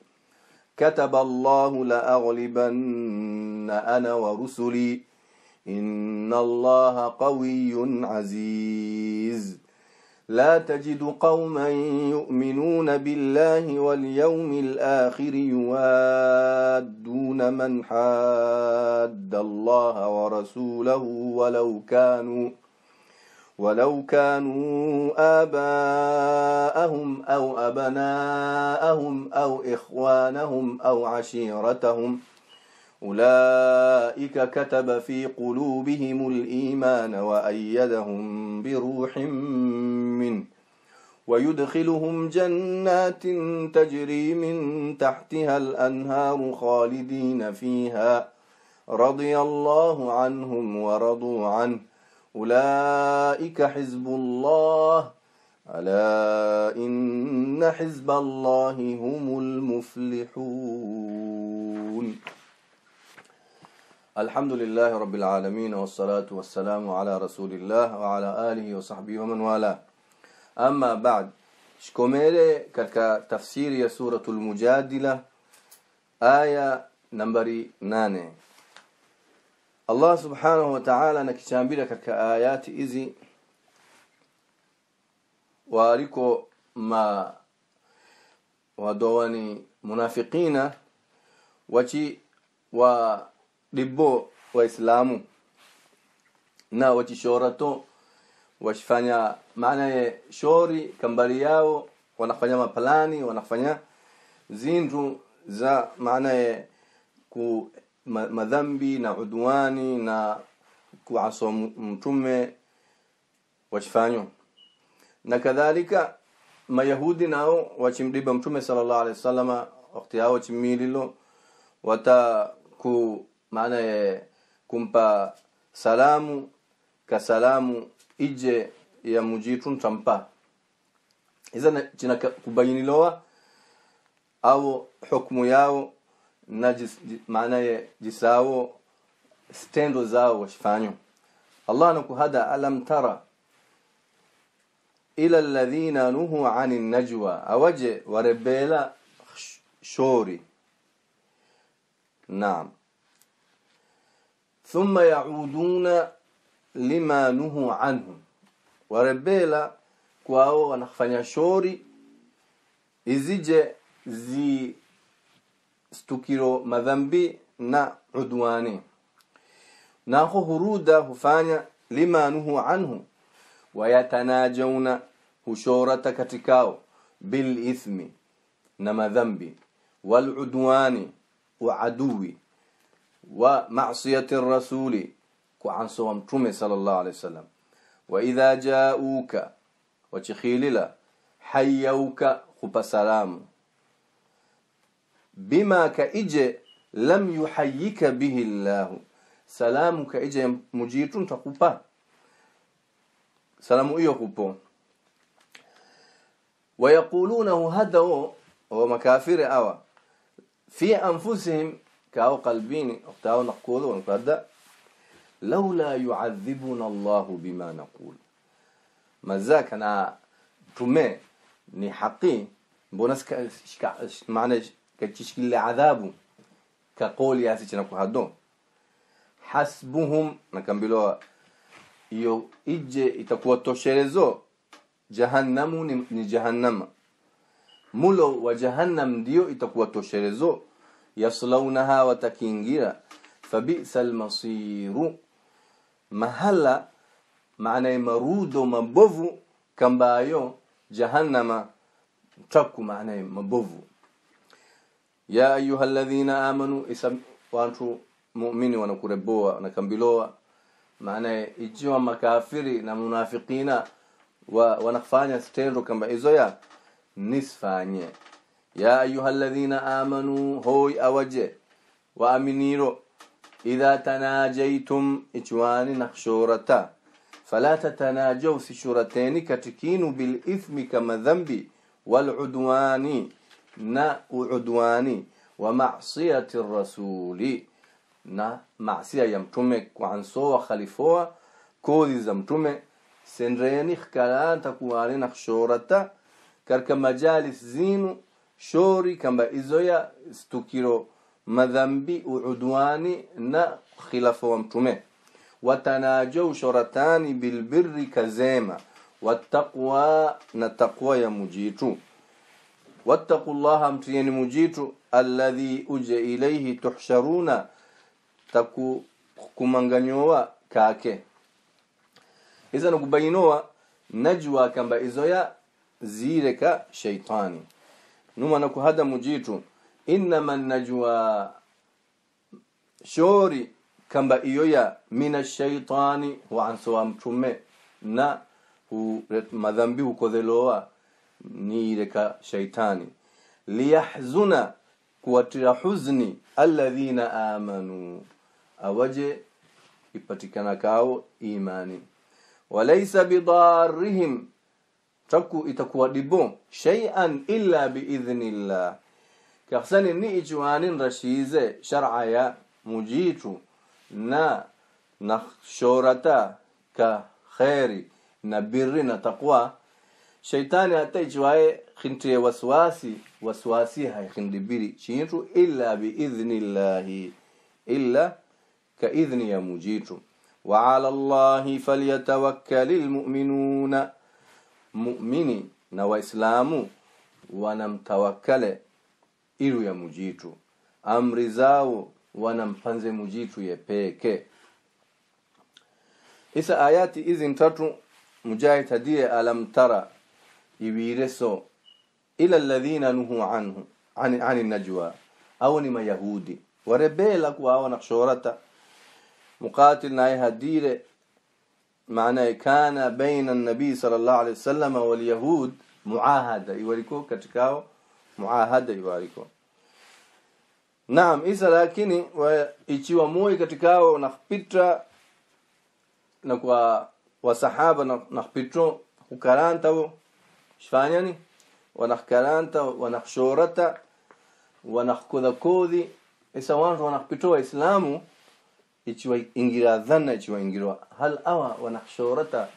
S1: كتب الله لأغلبن أنا ورسلي إن الله قوي عزيز لا تجد قوما يؤمنون بالله واليوم الآخر يوادون من حاد الله ورسوله ولو كانوا ۖ ولو كانوا آباءهم أو أبناءهم أو إخوانهم أو عشيرتهم أولئك كتب في قلوبهم الإيمان وأيدهم بروح منه ويدخلهم جنات تجري من تحتها الأنهار خالدين فيها رضي الله عنهم ورضوا عنه أولئك حزب الله ألا إن حزب الله هم المفلحون الحمد لله رب العالمين والصلاة والسلام على رسول الله وعلى آله وصحبه ومن والاه أما بعد شكوميلي كالك تفسير سورة المجادلة آية نمبر 8 Allah subhanahu wa ta'ala anakichambira katika ayati hizi waliko ma wadowani munafiqina wachi wa dibbo waislamu na shorato wachifanya maana ya shori kambali yao wanafanya mapalani wanafanya zindu za maana ya ku madhambi na udwani na kuaso mtume wachifanywa na kadhalika mayahudi nao wachimdiba mtume sallallahu alaihi wasallama wakati yao chimililo wata ku maana kumpa salamu ka salamu ije ya mujitu ntampa iza china kubainilowa au hukumu yao na jis, maana ya jisao stendo zao washifanyo allah anakuhada alam tara ila alladhina nuhu ani najwa awaje warebela shori naam thumma yauduna lima nuhu anhu warebela kwao wanafanya shori izije zi stukiro madhambi na udwani nako huruda hufanya lima nuhu anhu wayatanajawna hushorata katikao bilithmi na madhambi waludwani وعدوي ومعصية الرسول كعن سوام تومي صلى الله عليه وسلم وإذا جاءوك وتخيللا حيوك خب سلام بما كإج لم يحييك به الله سلامك إج مجيت تقوبا سلام إيوكوبو ويقولونه هذا هو مكافر أوى في أنفسهم كاو قلبين اختاو نقول ونقرد لولا يعذبنا الله بما نقول مزاك أنا تمي ni haqi mbona shikamaana kajishkile cadhaabu ka qoolyaasi cinaku hado hasbuhum nakambiloa iyo ije itakuwa tosherezo jahannamu ni, ni jahannama mulo wa jahannam ndiyo itakuwa tosherezo yaslaunaha watakiingira fabisa almasiru mahala maanaye marudo mabovu kambayo jahannama taku maanaye mabovu يا ايها الذين امنوا اسم وانتم مؤمنون ونكربوا ونكملوا معنى اجوا مكافر ومنافقين ونفعل ستندو كما ايزويا نسفاني يا ايها الذين امنوا هوي اوجه وامنيرو اذا تناجيتم اجواني نخشورتا فلا تتناجوا سشورتين كتكينوا بالاثم كما ذنبي والعدواني na uudwani wa maasiyati rasuli na masia ya mtume kuansowa khalifoa kodi za mtume senrenih kalanta kuwarenah shorata karka majalis zinu shori kamba izoya stukiro madhambi uudwani na khilafu wa mtume watanajau shoratani bilbirri kazema wattaqwa na taqwa ya mujitu llaha mtieni mujitu alladhi uje ilayhi tuhsharuna taku kumanganyowa kake iza nokubayinowa najwa kamba izoya zireka shaitani numa nakuhada mujitu man najwa shori kamba iyoya mina shaitani wa ansowa mtume na hu madhambi hukodhelowa نيرك شيطاني ليحزن كواتر حزني الذين آمنوا أوجه يبتكناكاو إيماني وليس بضارهم تكو إتكوا لبون شيئا إلا بإذن الله كحسن ني إجوان رشيزة شرعيا مجيت نا نخشورتا كخير نبرنا تقوى shaitani ataichwaye khintiye waswasi waswasi haikhindibiri chintu illa bi idhnillahi illa ka idhni ya mujitu wa ala الله فليتوكل المؤمنون mu'mini na waislamu wanamtawakale iru ya mujitu amri zao wanampanze mujitu yepeke isa ayati hizi mtatu mujahid alam tara iwireso ila ladhina nuhu anhu ani, ani najwa au ni mayahudi warebela kuwawa nakshorata muqatil naye hadire maana kana baina an-nabi sallallahu alayhi wasallam walyahud muahada iwaliko katikao muahada iwaliko naam isa lakini wa, ichiwa moi katikao nakpitra na kwa wasahaba nakpitro kukaranta wo شفانياني wanakkaranta wanakshorata wanakkodhakodhi esa wantu wanakpitoa islamu ichiwa ingira dhanna ichiwa ingira hal awa wanakshorata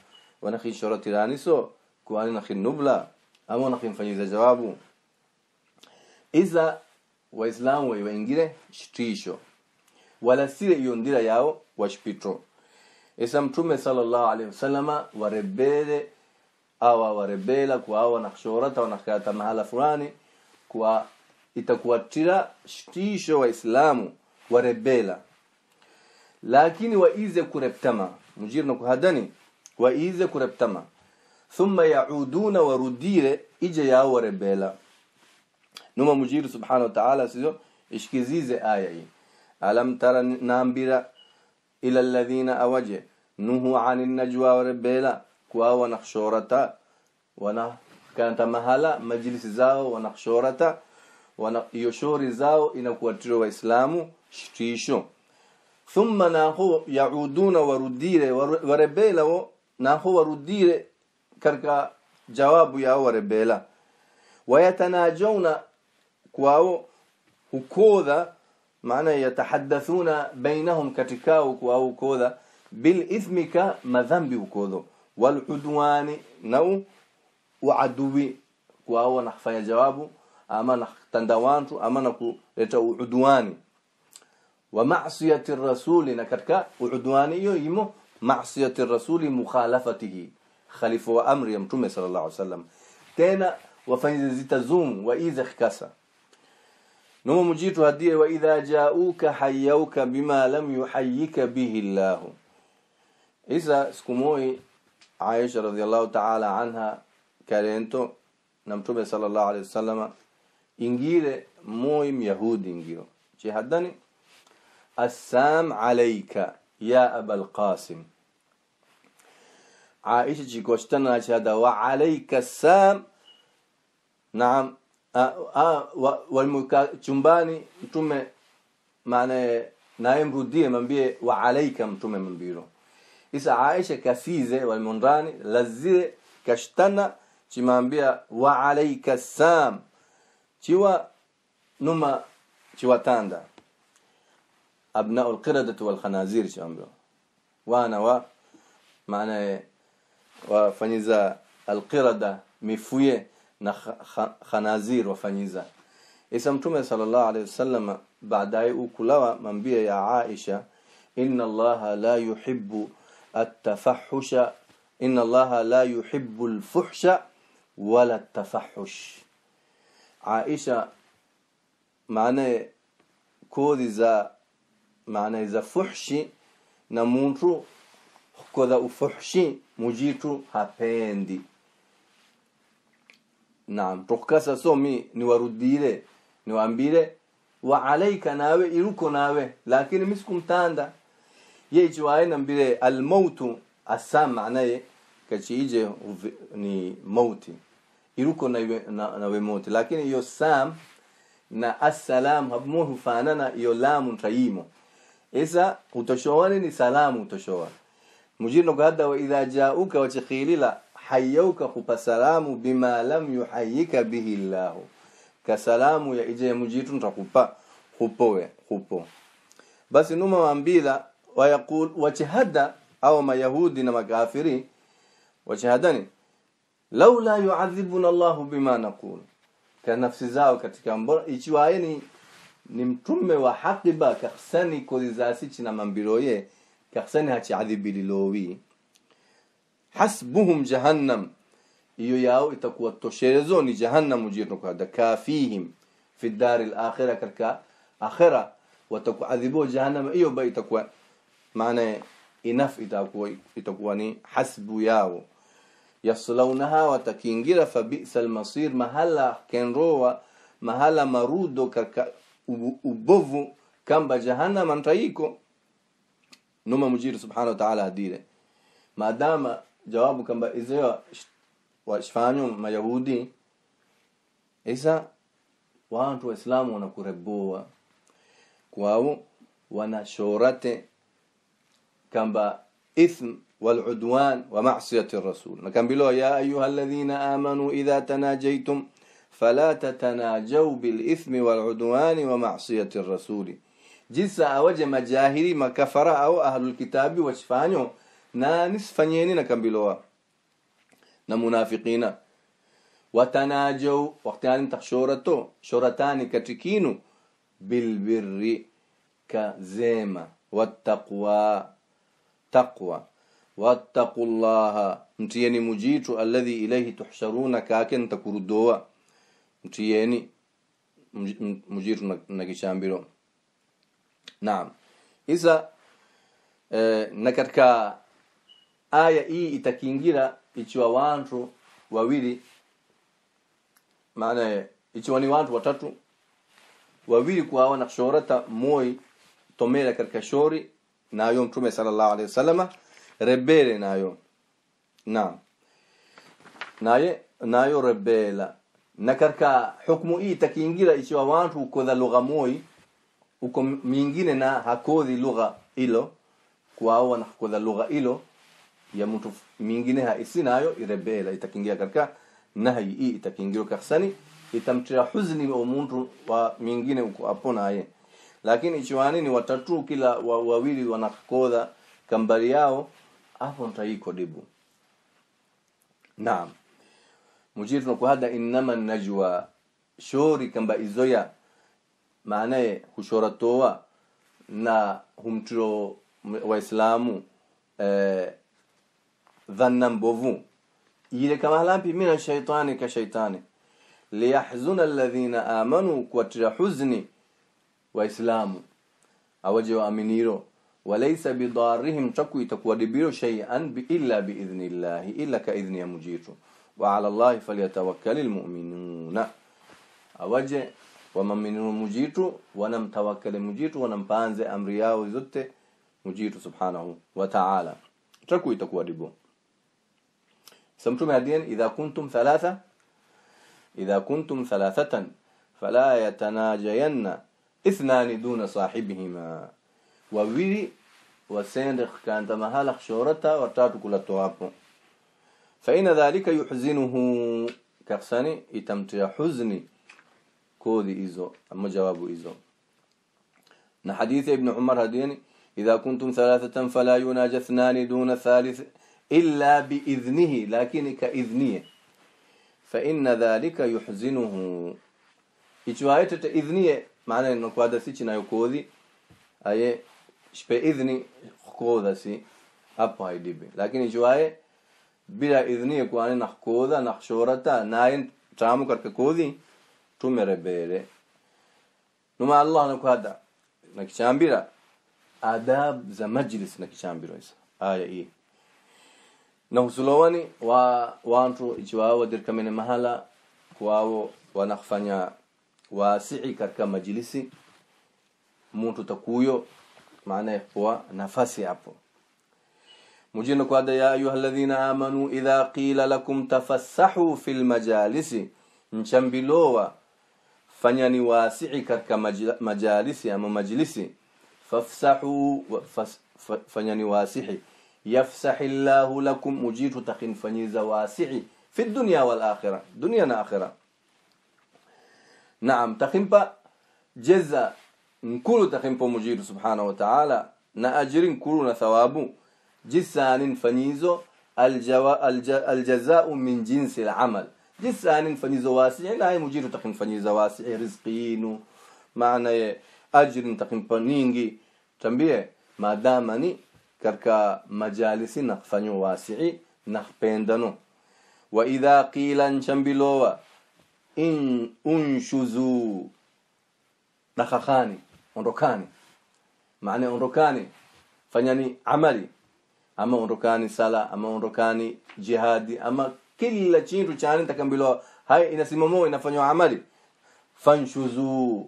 S1: wanakhishorotiraniso kuani nakhinubla ama wanakhimfanyiza jawabu iza waislamu ingire shitisho wala sire iyo ndira yao washpito esa mtume sallallahu alaihi wasallama warebere hawa warebela kwa hawa wanakshorata wanakata mahala fulani kwa itakuwa itakuwatira shtisho waislamu warebela lakini waize kureptama na kuhadani waize kureptama thumma yauduna warudire ije yao warebela numa mujiru subhanahu wa ta'ala sio ishkizize aya hii alam tara naambira ila alladhina awaje nuhu anin najwa warebela kwao wanakshorata wana kanta mahala majlisi zao wanakshorata wana hiyo shori zao inakuwatiro waislamu shitisho thumma naho yauduna warudire warebela wo naho warudire karka jawabu yao warebela wayatanajuna kwao hukodha maana yatahaddathuna bainahum katikao kwao hukodha bilithmi ka madhambi hukodho والعدوان نو وعدوي وهو نحفanya jawabu ama nakutanda watu ama na kuleta udwani wa ma'siyati rasuli na katika udwani hiyo imo ma'siyati rasuli mukhalafatihi khalifu wa amri ya mtume sallallahu alaihi wasallam tena wafanye zitazum wa idha khkasa numa mujitu hadie wa idha ja'uka hayyuka bima lam yuhayyika bihi Allah isa siku moja Aisha radijallahu ta'ala anha care je to namtume sallallahu alaihi wasallam ingire mojim jehudingio që haddani assam alejka ja abal qasim عائشة جيكوشتنا هذا وعليك السام نعم آه آه والمكا تشمباني تم معنى نايم رودية من بيه وعليك تم من بيرو isa Aisha kasize walmonrani lazie kashtana chimaambia wa alayka sam chiwa numa chiwatanda abna alqiradati walkhanazir chimaambia wana wa maana wafanyiza alqirada mifuye na khanazir wafanyiza isa mtume sallallahu alayhi wasallam baadaye ukulawa mambia ya Aisha inna allaha la yuhibbu التفحش إن الله لا يحب الفحش ولا التفحش عائشة معنى كودي za maana za fuhshi na muntu koza ufuhshi mujitu hapendi naam tukasa somi niwarudile niwaambile wa alaika nawe iruko nawe lakini yejiwaena mbile almautu asama naye kachiije ni mauti iruko na we, na, na we mauti lakini iyo sam na assalam habmo hufanana iyo lamu tayimo esa utoshowane ni salamu utoshowa mujino gada wa idha jauka wa chikhilila hayyuka kupa salamu bima lam yuhayyika bihi Allah ka salamu ya ije mujitu ntakupa hupowe hupo basi numa wambila ويقول وجهد أو ما يهودي نما كافري وجهدني لولا يعذبنا الله بما نقول كنفس zao katika mbona ikiwa yeye ni mtume wa haki ba kaksani kozizasi china mambiro ye kaksani hachiadhibi lilowi hasbuhum jahannam iyo yao itakuwa tosherezo ni jahannamu jirno kada kafihim fi dar al-akhirah karka akhirah watakuadhibu jahannam iyo ba itakuwa maana inaf itakuwa itakuwa ni hasbu yao yaslaunaha watakiingira fabisa almasir mahala kenroa mahala marudo kaka ubovu kamba jahanna mantaiko numa mujiri subhanahu wa ta'ala adire madama jawabu kamba izewa washfanyo mayahudi isa watu waislamu wanakureboa kwao wanashorate كان با إثم والعدوان ومعصية الرسول كان بلو يا أيها الذين آمنوا إذا تناجيتم فلا تتناجوا بالإثم والعدوان ومعصية الرسول جلسة أوج مجاهري ما كفر أو أهل الكتاب وشفانيو نانس نسفنيني كان بلو نمنافقين وتناجوا وقتان تخشورتو شورتان كتكينو بالبر كزيمة والتقوى taqwa wattaqullaha mtiyeni mujitu alladhi ilayhi tuhsharuna kake ntakurudowa mtiyeni mujitu nakichambiro naam isa eh, na katika aya hii itakingira ichiwa wantu wawili maana ichiwa ni wantu watatu wawili kwawa na shorata moi tomera katika shori nayo mtume sallallahu alayhi wasallama rebele nayo naam naye nayo rebela na katika hukumu hii takiingira ikiwa watu ukodha lugha moi uko mingine na hakodhi lugha ilo kwao wanakodha lugha ilo ya mtu mingine ha isinayo irebela itakiingia katika nahi hii itakiingia kaksani itamtia huzuni wa mtu wa mingine uko apo naye lakini ni watatu kila wa, wawili wanakodha kambari yao hapo ntaiko dibu naam mujiri kuhada inama najwa shori kamba izoya maanaye toa na humtiro waislamu eh, dhanna mbovu ile kama lampi mina shaitani ka shaitani liyahzuna alladhina amanu kuwatira huzni وإسلام أوجه أمينيرو وليس بضارهم تقوى تقوى دبيرو شيئا إلا بإذن الله إلا كإذن يمجيتو وعلى الله فليتوكل المؤمنون أوجه ومن من مجيتو ونم توكل مجيت ونم بانز أمريا وزدت مجيت سبحانه وتعالى تقوى تقوى دبو سمتم هدين إذا كنتم ثلاثة إذا كنتم ثلاثة فلا يتناجين اثنان دون صاحبهما وويري وسندخ كانت مهالخ شورتا وتاتو كل توابو فإن ذلك يحزنه كقساني يتمتع حزني كودي إيزو أما جواب إيزو نحديث ابن عمر هديني إذا كنتم ثلاثة فلا يناجى اثنان دون ثالث إلا بإذنه لكن كإذنية فإن ذلك يحزنه إجوائتة إذنية معناه انه قادسي تشنايو كودي اي شبه اذني قودسي ابو هاي ديبي لكن جواي بلا اذني يكون نحكودا نحشورتا ناين تامو كرك كودي تمر بيري نما الله نكوادا نكشامبيرا آداب za majlis na kichambiro isa aya hii na usulowani wa wantu ichiwao dirkamene mahala kwao wanakufanya wasii katika majilisi mtu takuyo maana kwa nafasi hapo mujina kwa da ya ayyuhalladhina amanu idha qila lakum tafassahu fil majalisi mchambilowa fanyani wasii katika majalisi ama majlisi fafsahu fanyani wasii yafsahu llahu lakum mujitu takin fanyiza wasii fi dunya wal akhirah dunya na akhirah Naam, takimpa jeza nkulu takimpa mujiru subhanahu wa ta'ala na ajiri nkulu na thawabu jisanin fanyizo aljawa, alja, aljazau min jinsi alamal jisanin fanyizo wasi na ay mujiru takim fanyizo wasi e rizqinu maana ya ajiri takimpa ningi tambie maadama ni katika majalisi nakfanyo wasi na nakpendano wa idha qilan chambilowa in unshuzu dakakani ondokani maana ondokani fanyani amali ama ondokani sala ama ondokani jihadi ama kila chintu chani takambilo hai inasimamo inafanywa amali fanshuzu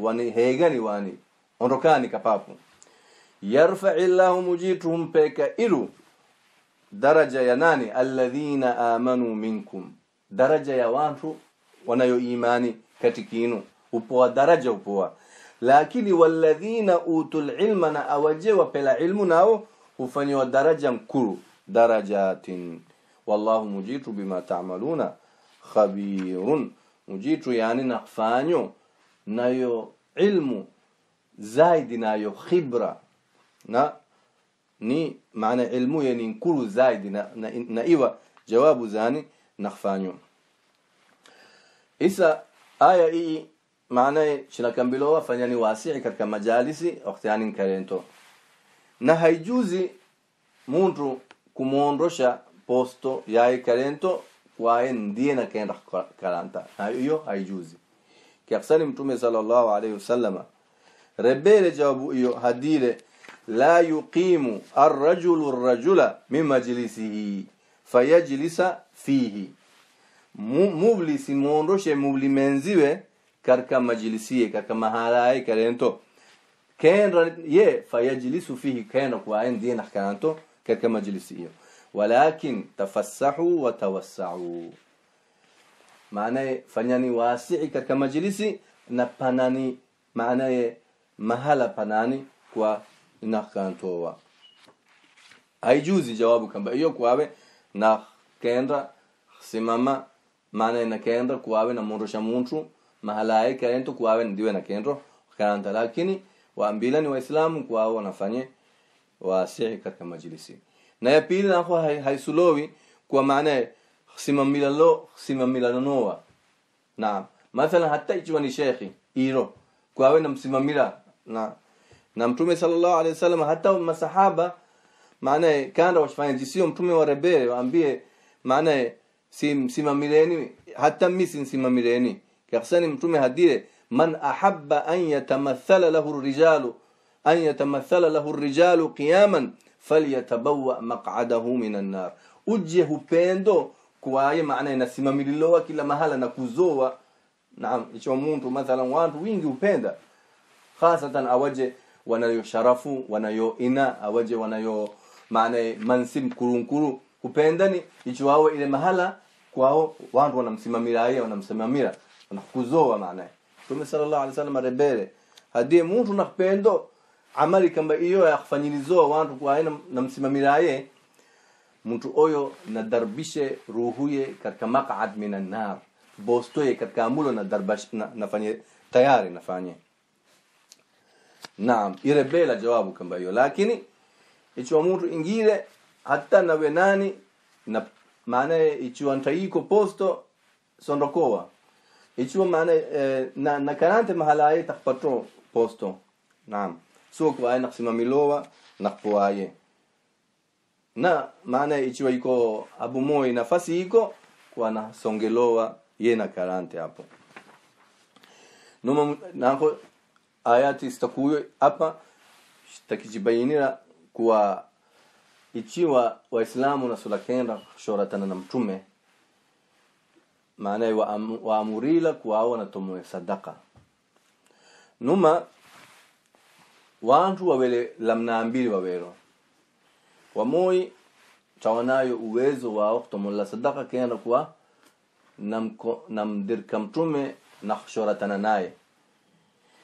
S1: wani hegani wani ondokani kapapo yarfa'i llahu mujituhum peka ilu daraja ya nani alladhina amanu minkum daraja ya watu wanayo imani katikinu upoa daraja upoa lakini walladhina utul ilma na awaje wapela ilmu nao hufanywa daraja mkuru darajatin wallahu mujitu bima ta'maluna khabirun mujitu yani nafanyo nayo ilmu zaidi nayo khibra na ni maana ilmu yani nkuru zaidi na, na, na iwa jawabu zani na kufanywa isa aya hii maanaye chinakambilo wafanyani wasii katika majalisi wakati nkarento na haijuzi muntu kumuondosha posto ya karento kwaye ndiye kenda karanta na hiyo haijuzi kiaksani mtume sallallahu alayhi wasallama rebele jawabu hiyo hadile la yuqimu arrajulu rajula min majlisihi fayajlisa fihi Mu, mubli simuondoshe mubli menziwe katika majlisi ye katika mahala yake kenra ye fayajlisu fihi kana kwa ndiye nakaranto katika majlisi hiyo walakin tafassahu wa tawassahu maana fanyani wasi'i katika majlisi na panani maana mahala panani kwa nakarantoa haijuzi jawabu kamba hiyo kwawe na kenda simama mana ina maana inakaenda kuwawe namurusha muntu mahala ikaento kuwawe ndiwe nakendo kanta lakini waambila ni waislamu kwao wanafanye wasihi katika majlisi na ya pili na kwa haisulowi kwa maana simamila lo simamila simamilanoa na mathalan hata ikiwa ni shekhi iro kwawe msimamila na na mtume sallallahu alaihi wasallam hata masahaba maana kanda washifanya jisio mtume wa warebee waambie maana simsimamileni hata mimi simsimamileni kihsani mtume hadire man ahabba an yatamathala lahu rijalu an yatamathala lahu rijalu qiyaman falyatabawa maq'adahu minan nar uje upendo kwaye maana inasimamililoa kila mahala na kuzoa naam icho mtu mathalan watu wingi upenda hasatan awaje wanayo sharafu awaje wanayo maana mansib kurunkuru kupenda kupendani ichiwao ile mahala kwao watu wanamsimamira yeye wanamsimamira wanakuzoa maana Mtume sallallahu alaihi wasallam rebele hadi mtu nakupendo amali kama hiyo ya kufanyilizoa watu kwa aina namsimamira yeye mtu oyo nadarbishe ruhuye katika maqad minan nar bostoye katika amulo na darbash na, nafanye tayari nafanye naam irebela jawabu kamba hiyo lakini ichwa mtu ingile hata nawe nani na maana ichiwa ntaiko posto sondokowa ichiwa maana e, na, na karante mahalaye takpato posto naam suk ay naqsimamilowa milowa na maana ichiwa iko abumoi nafasi iko songelowa ye na karante hapo numa nako ayati stakuyo hapa takijibainira kuwa ikiwa waislamu na kushora tena na mtume wa waamurila wa kuwawa sadaka numa wantu wawele lamnaambili wawelo wamoi tawanayo uwezo wao kutomola sadaka kenda kuwa namko, namdirka mtume na tena naye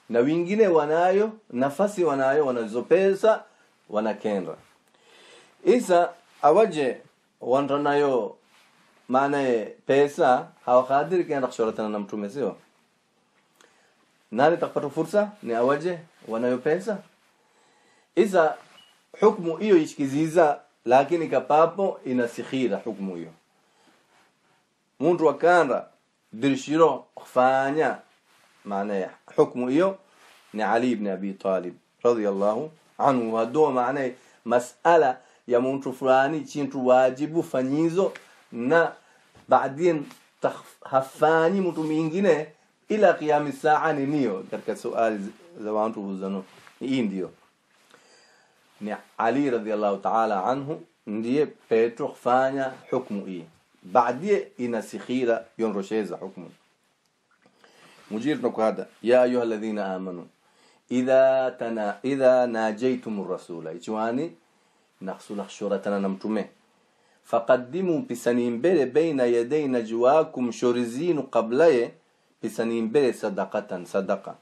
S1: na wengine wanayo nafasi wanayo wanazopesa wanakenda Isa awaje waondoa nayo maana pesa hawakadiri kenda kushoratana na mtume sio nani atakapata fursa ni awaje wanayo pesa iza hukmu hiyo ishikiziza lakini kapapo inasikhira hukmu hiyo muntu akanda dirishiro kufanya maana hukmu hiyo ni Ali ibn Abi Talib radiyallahu anhu hadoa maana masala ya muntu fulani chintu wajibu fanyizo na baadin hafani mtu mwingine ila kiyami saa ni niyo katika swali za watu huzano hii ndio ni ali radhiallahu taala anhu ndiye petro fanya hukumu hii baadaye inasikhira yonrosheza hukumu mujir tunakuwa hada ya ayuha alladhina amanu idha tana idha najaytum rasula ichwani نخسو لخشورة ننمتمي فقدموا بسنين بل بين يدي جواكم شرزين قبلي بسنين بل صدقة صدقة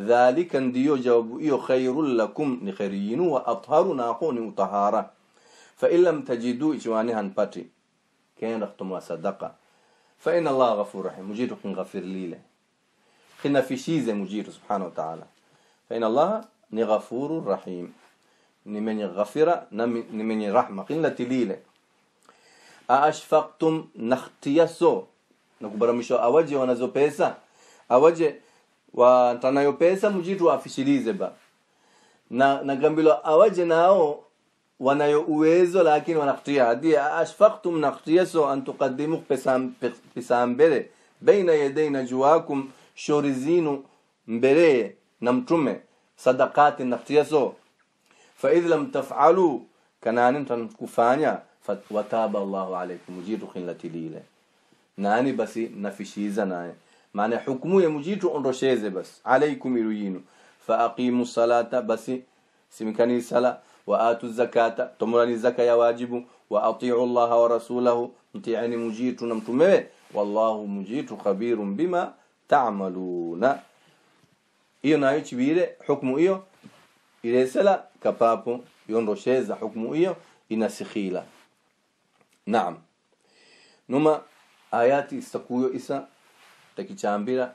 S1: ذلك ديو جواب إيو خير لكم نخيرين وأطهر ناقون وطهارة فإن لم تجدوا إجواني هن كين رختم صدقة فإن الله غفور رحيم مجير خين غفر ليلة خنا في شيزة مجير سبحانه وتعالى فإن الله نغفور رحيم ni mwenye ghafira na ni mwenye rahma qillati lile aashfaqtum nakhtiyaso na kubaramisho awaje wanazo pesa awaje watanayo pesa mjitu afishilize ba na gambilo awaje nao wanayo uwezo lakini wanakutia hadi ashfaqtum nakhtiyaso an tuqaddimu pesam mbele baina yadayna juwakum shurizinu mbere mbele na mtume sadaqati nakhtiyaso فإذ لم تفعلوا كناني mtamkufanya wataba Allahu alaykum mujitu khilati ile nani basi nafishiza naye maana hukumu ya mujitu ondosheze basi alaykum iruyinu fa aqimu salata basi simkani sala wa atu zakata tumrani zaka ya wajibu wa ati'u Allah wa rasulahu mti'ani mujitu na mtumewe wallahu mujitu khabirun bima ta'maluna iyo nayo chibire hukumu iyo ileesela kapapo yondosheza hukmu hiyo inasikhila naam numa ayati sakuyo isa takichambira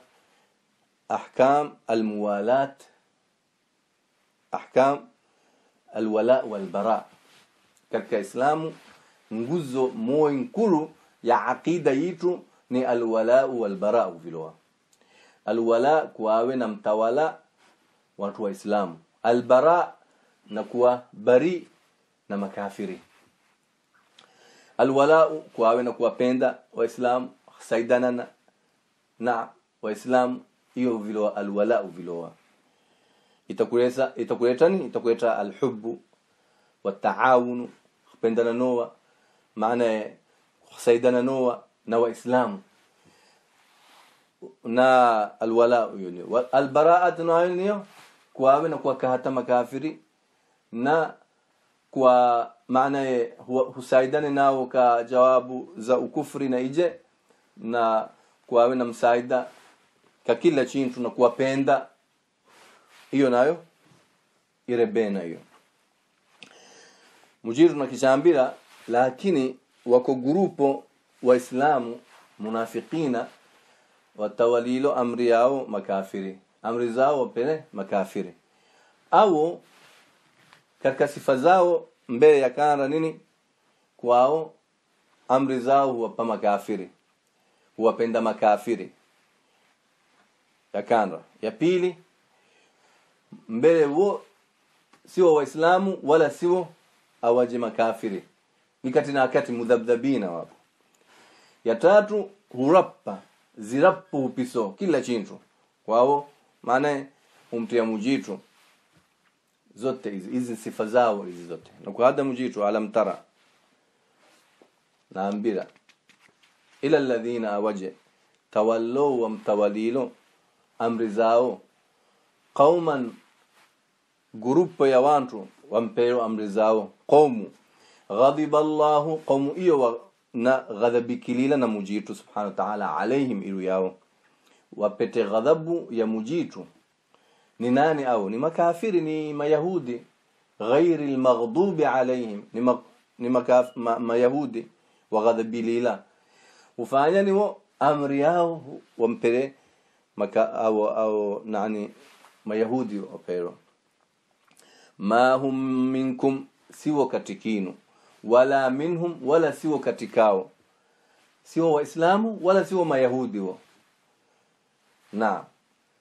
S1: ahkam almuwalat ahkam alwala walbara katika islamu nguzo moyo nkuru ya aqida yitu ni alwala walbara vilwa alwala kuawe na mtawala watu wa islamu albara na kuwa bari na makafiri alwala kuwa na kuwapenda waislamu saidana na, na waislamu hiyo vile alwala viloa itakuleta itakuleta nini itakuleta alhubbu wataawunu kupendana noa maana saidana noa na waislamu na alwala yule albara'a tunayo kwawe na kuwakahata makafiri na kwa maana ye husaidane nao ka jawabu za ukufri na ije na kwawe na msaida ka kila chintu na kuwapenda hiyo nayo irebena hiyo mujiru kishambira lakini wako wa waislamu munafikina watawalilo amri yao makafiri amri zao wapene makafiri au katika sifa zao mbele ya kana nini kwao amri zao huwapa makafiri huwapenda makafiri ya kana ya pili mbele wao sio waislamu wala sio awaje makafiri nikati na wakati mudhabdhabina wapo ya tatu hurappa zirappu upiso kila chintu kwao maanaye humtia mujitu zote hizi hizi sifa zao hizi zote na kwa hada mujitu alamtara tara naambira ila alladhina awaje tawallow wa mtawalilo amri zao qauman grupu ya watu wampeo amri zao qaumu ghadiba Allahu qaumu iyo na ghadhabikilila na mujitu subhanahu wa ta'ala alaihim iru yao wapete ghadhabu ya mujitu ni nani au ni makafiri ni mayahudi ghairi almaghdubi alayhim ni, ma, ni makaf, ma, mayahudi waghadhabilila ufanya ni wo amri yao wampere maka, au, au nani mayahudi opero ma hum minkum siwo katikinu wala minhum wala siwo katikao siwa waislamu wala siwa mayahudi wo naam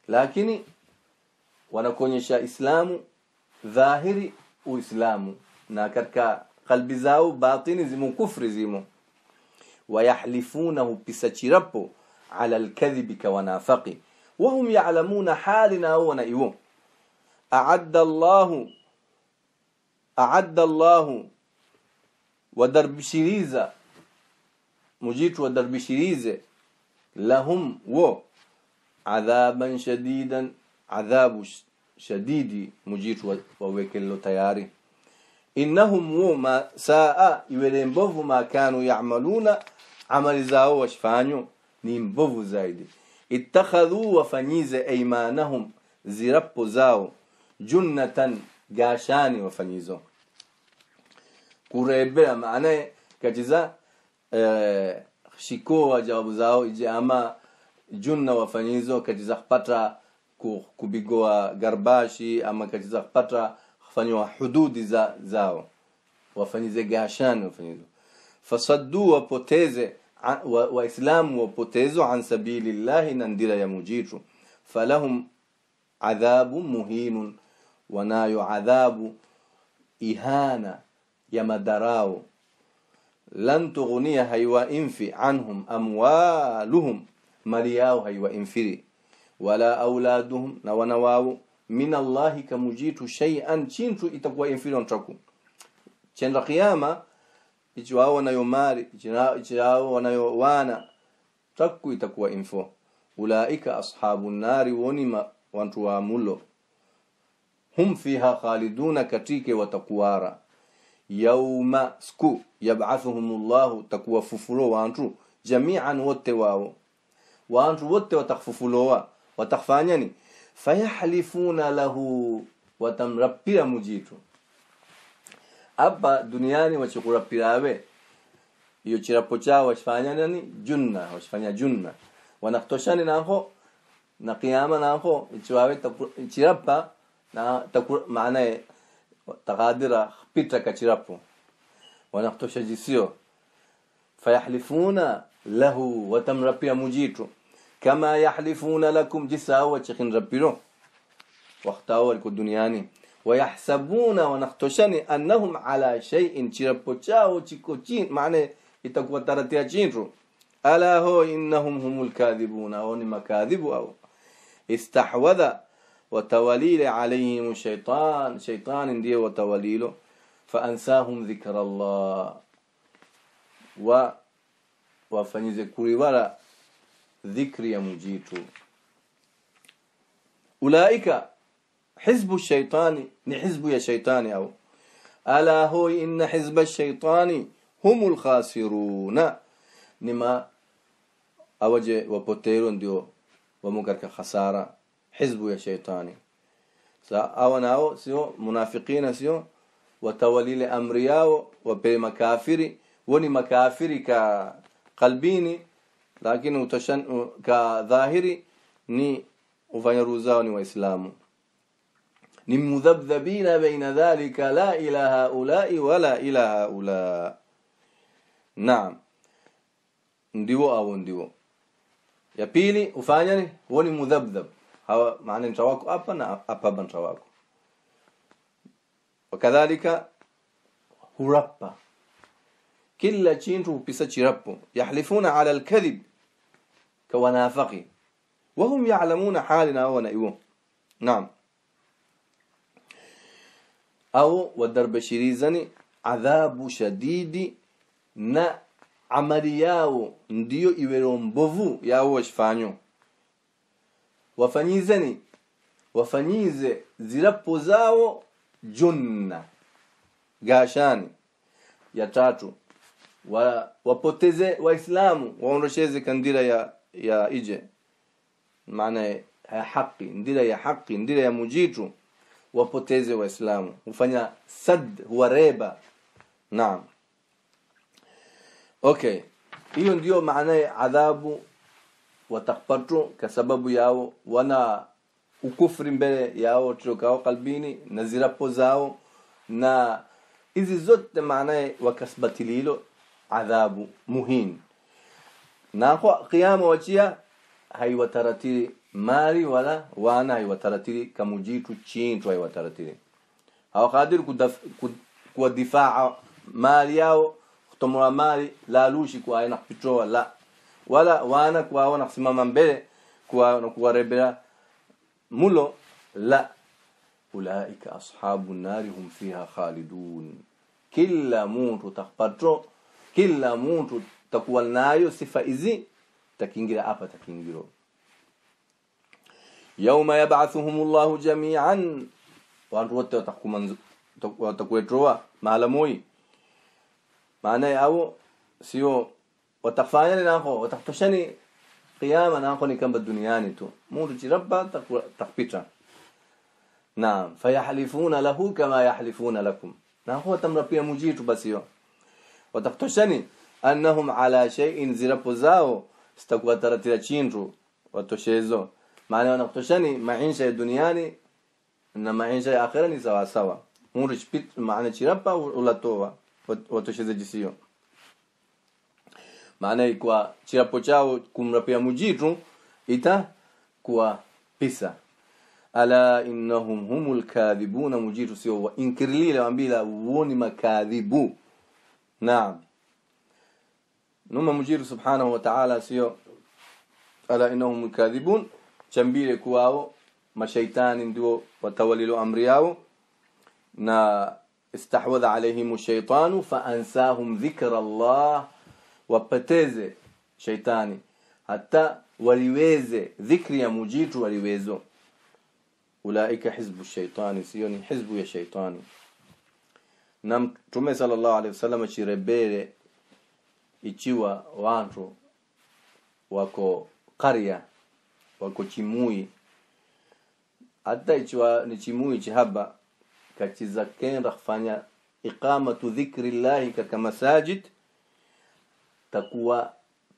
S1: lakini wanakuonyesha islamu dhahiri uislamu na katika kalbi zao batini zimo kufri zimo wayahlifuna hupisa chirapo ala alkadhibi kawanafaqi wahum ya'lamuna halina au wana iwo a'adda Allahu a'adda Allahu wadarbishiriza mujitu wadarbishirize lahum wo عذابا شديدا عذاب شديد مجيت ووكل تياري إنهم وما ساء يولين بوفو ما كانوا يعملون عمل زاو وشفانيو نيم بوفو زايدي اتخذوا وفنيز أيمانهم زرب زاو جنة قاشاني وفنيزو قريبا معناه كجزا آه، شكوة جاوب زاو إجي أما junna wafanyizo kachiza kupata kubigoa garbashi ama kachiza kupata kufanywa hududi za, zao wafanyize gashani wafanyizo fasaddu wapoteze waislamu wa wapotezo an sabilillahi na ndira ya mujitu falahum adhabu muhinun wanayo adhabu ihana ya madarao lan tughniya infi anhum amwaluhum mali yao haiwaimfiri wala auladuhum na wana wao min allahi kamujitu shay'an chintu itakuwa infiri ontaku chenda kiyama ichi wao wanayo mali ichi wao taku itakuwa info ulaika ashabu nari ma watu wa mulo hum fiha khaliduna katike watakuwara yauma sku yab'athuhum fufuro takuwafufulo wantu jamian wote wao watu wote watakufufuloa watakufanya ni fayahlifuna lahu watamrapira mujitu Aba duniani wachikurapirawe iyo chirapo chao wachifanya nani junna wachifanya junna wanaktoshani naho na kiyama naho ichwawe chirapa na maana ya tagadira pita kachirapo wanaktosha jisio fayahlifuna lahu watamrapia mujitu كما يحلفون لكم جسا شخين ربيرو وقتاو واختاول كدنياني ويحسبون ونختشني أنهم على شيء شربوشاو شكوشين معنى يتقوى ترتيا تشينرو ألا هو إنهم هم الكاذبون أو نما كاذب أو استحوذ وتوليل عليهم الشيطان شيطان دي وتوليله فأنساهم ذكر الله و وفنذكر ورا ذكري مجيت أولئك حزب الشيطان نحزب يعني يا شيطان أو ألا هو إن حزب الشيطان هم الخاسرون نما أوجه وبوتيرون ديو ومكرك خسارة حزب يا شيطان أو ناو سيو منافقين سيو وتولي لأمرياو وبي مكافري وني مكافري كقلبيني lakini utashan ka dhahiri ni ufanya ruzao ni waislamu ni mudhabdhabina baina dhalika la ilaha haulai wala ilaha ula naam ndivo au ndivo ya pili ufanya ni huo ni mudhabdhab hawa maana ni tawako hapa na hapa ban tawako wakadhalika hurappa kila chintu upisa chirapo yahlifuna ala alkadhib كونافقي وهم يعلمون حالنا ونئوه نعم أو والدرب shirizani عذاب shadidi na amali yao ndiyo iwero mbovu yawo washifanyo wafanyizeni wafanyize zirapo zawo junna gashani ya tatu wa, wapoteze waislamu waondosheze kandira ya ya ije maana ya haki ndira ya haki ndira ya mujitu wapoteze waislamu ufanya sad huwareba naam okay hiyo ndiyo maana ya adhabu watakpatu kwa sababu yao wana ukufri mbele yao tokao kalbini na zirapo zao na hizi zote maanaye wakasbatili hilo adhabu muhini na kwa kiyama wachia haiwataratiri mali wala wana haiwataratiri kamujitu chintu haiwataratiri kadiri kuwa difaa mali yao kutomora mali la lushi kwa aina kupitoa la wala wana kwa wana kusimama mbele kwa kuwarebera mulo la ulaika ashabu nari hum fiha khalidun kila mtu takpatro kila mtu takuwa nayo sifa hizi takingira hapa takingiro yauma yab'athuhumullahu jami'an watu wote watakuwetoa mahala maana yao sio watakufanya ni nako watakutoshani qiyama nako ni kamba duniani tu mtu jiraba takupita naam fayahlifuna lahu kama yahlifuna lakum nako watamrapia mujitu basi yo watakutoshani annahum ala shay'in, zirapo zao sitakuwa taratira chindu watoshezo. Maana wanakutoshani maisha ya duniani na maisha ya akhera ni sawa sawa, mundu chipit maana chirapa ulatoa watosheze jisio maana ikwa chirapo chao kumrapia mujitu ita kuwa pisa ala innahum humul kadhibuna mujitu sio wa inkirili wambila woni makadhibu naam نوما مجير سبحانه وتعالى سيو ألا إنهم الكاذبون جنبير كواو ما شيطان دو وتولي له أمرياو نا استحوذ عليهم الشيطان فأنساهم ذكر الله وبتز شيطاني حتى وليويز ذكر يا مجيت أولئك حزب الشيطان سيوني حزب يا شيطاني نم تومي صلى الله عليه وسلم شي ichiwa wantu wako karya wako chimui hata ichiwa ni chimui chihaba kachiza kenda kufanya iqamatu dhikri llahi katika masajid takuwa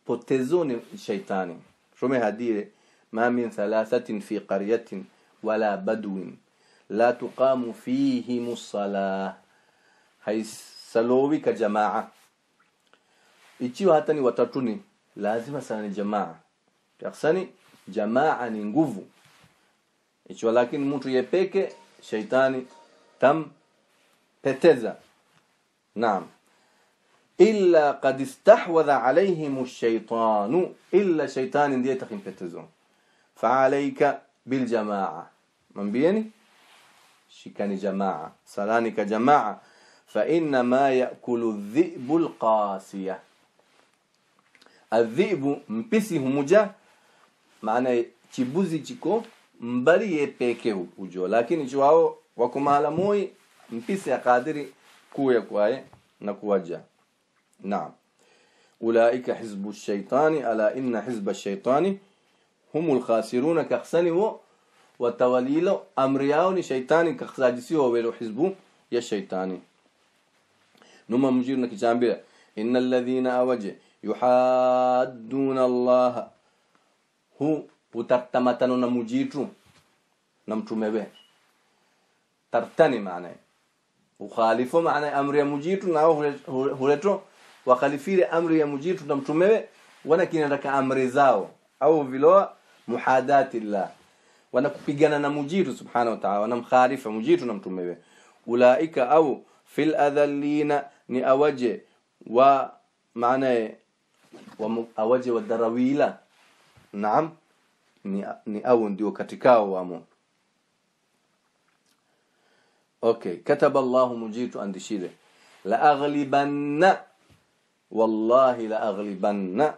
S1: potezoni shaitani shume hadire ma min thalathatin fi qaryatin wala badwin la tuqamu fihim salah haisalowi ka jamaa ikiwa hata ni watatu ni lazima sana ni jamaa kasani jamaa ni nguvu ikiwa lakini mtu yepeke shaitani tam peteza naam illa qad istahwadha alayhim ash-shaytan illa shaytan ndiye takimpetezo fa alayka bil jamaa mambieni shikani jamaa salani ka jamaa fa inna ma yakulu dhi'bu al-qasiyah adhibu mpisi humuja maana chibuzi chiko mbali ye peke ujo lakini chuao wako mahala moi mpisi akadiri kuya kwaye na kuwaja naam ulaika hizbu shaitani ala inna hizba shaitani humul khasiruna kakhsani huo watawalilo amri yao ni shaitani kakhsajisiwa welo hizbu ya shaitani numa mjirna kichambira inna alladhina awaje yuhadduna Allah hu utartamatano na mujitu na mtume we tartani maana ukhalifu maana amri ya mujitu na huleto wakhalifire amri ya mujitu na mtumewe wanakinataka amri zao au viloa muhadatillah wanakupigana na mujitu subhanahu wa ta'ala wanamkhalifa mujitu na mtumewe ulaika au fil adhallina ni awaje wa maana waje wa darawila naam ni, ni au ndio katikao wamo okay kataba allah mujitu andishire la aghlibanna wallahi la aghlibanna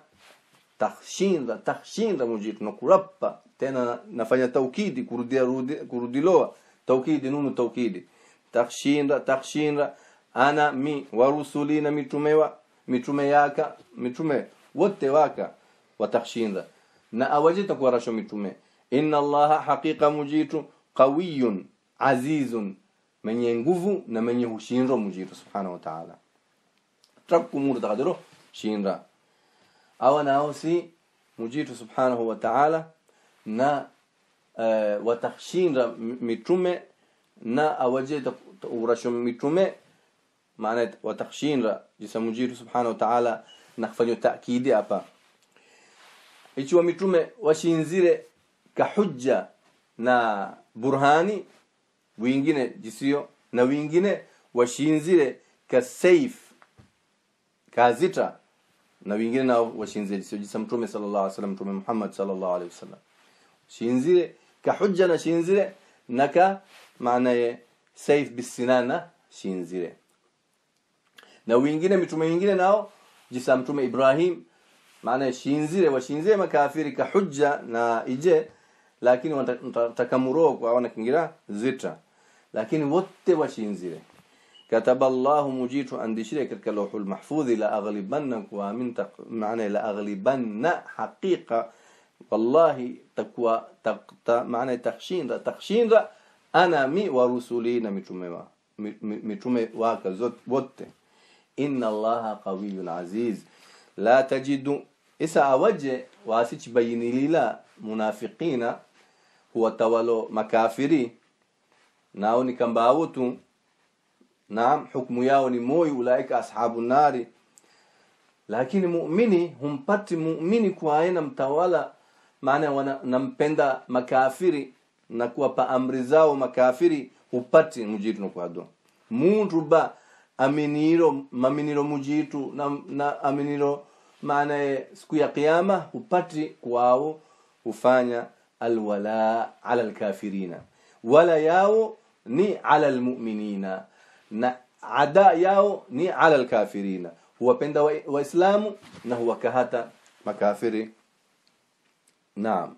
S1: takhshinda takhshinda mujitu nakurappa tena nafanya taukidi kurudia kurudiloa taukidi nunu taukidi takhshinda takhshinda ana mi warusulina mitumewa mitume yaka mitume wote waka watashinda na awajita rasho mitume inna allaha haqiqa mujitu qawiyun azizun mwenye nguvu na mwenye ushindo mujitu subhanahu wa ta'ala takumuru takadiro shinda awa nao si mujitu subhanahu wa ta'ala na uh, eh, watashinda mitume na awajita rasho mitume معنات وتخشين را جسمو جيرو سبحانه وتعالى نخفنيو تأكيدي أبا إيش وميتروم وشين زير كحجة نا برهاني وينجينة جسيو نا وينجينة وشين زير كسيف كازيترا نا وينجينة نا وشين زير جسيو جسم صلى الله عليه وسلم ترومي محمد صلى الله عليه وسلم شين كحجة نا شين زير نكا سيف بالسنانة شين na wengine mitume wengine nao jisa mtume Ibrahim maana shinzire washinzie makafiri ka hujja na ije lakini watakamuroa kwa wana kingira zita lakini wote washinzire كتب الله مجيت اندشري كتك اللوح المحفوظ لا اغلبن ومن تق... معنى لا اغلبن حقيقه والله تقوى تق... ت... معنى تخشين را تخشين را انا مي ورسولي نمتومه متومه واك زوت بوت inna allaha qawiyyun aziz la tajidu isa awaje wasich bayinilila munafiqina huwatawalo makafiri nao ni kambawutu naam hukumu yao ni moyo ulaika ashabu nari lakini muumini humpati muumini kwa aina mtawala maana wanampenda makafiri na kuwapa amri zao makafiri hupati mujirinu kwa do muntu ba aminiro maminiro mujitu na, na aminiro maana siku ya kiyama hupati kwao hufanya alwala ala alkafirina wala yao ni ala almu'minina na ada yao ni ala alkafirina huwapenda waislamu na huwakahata makafiri naam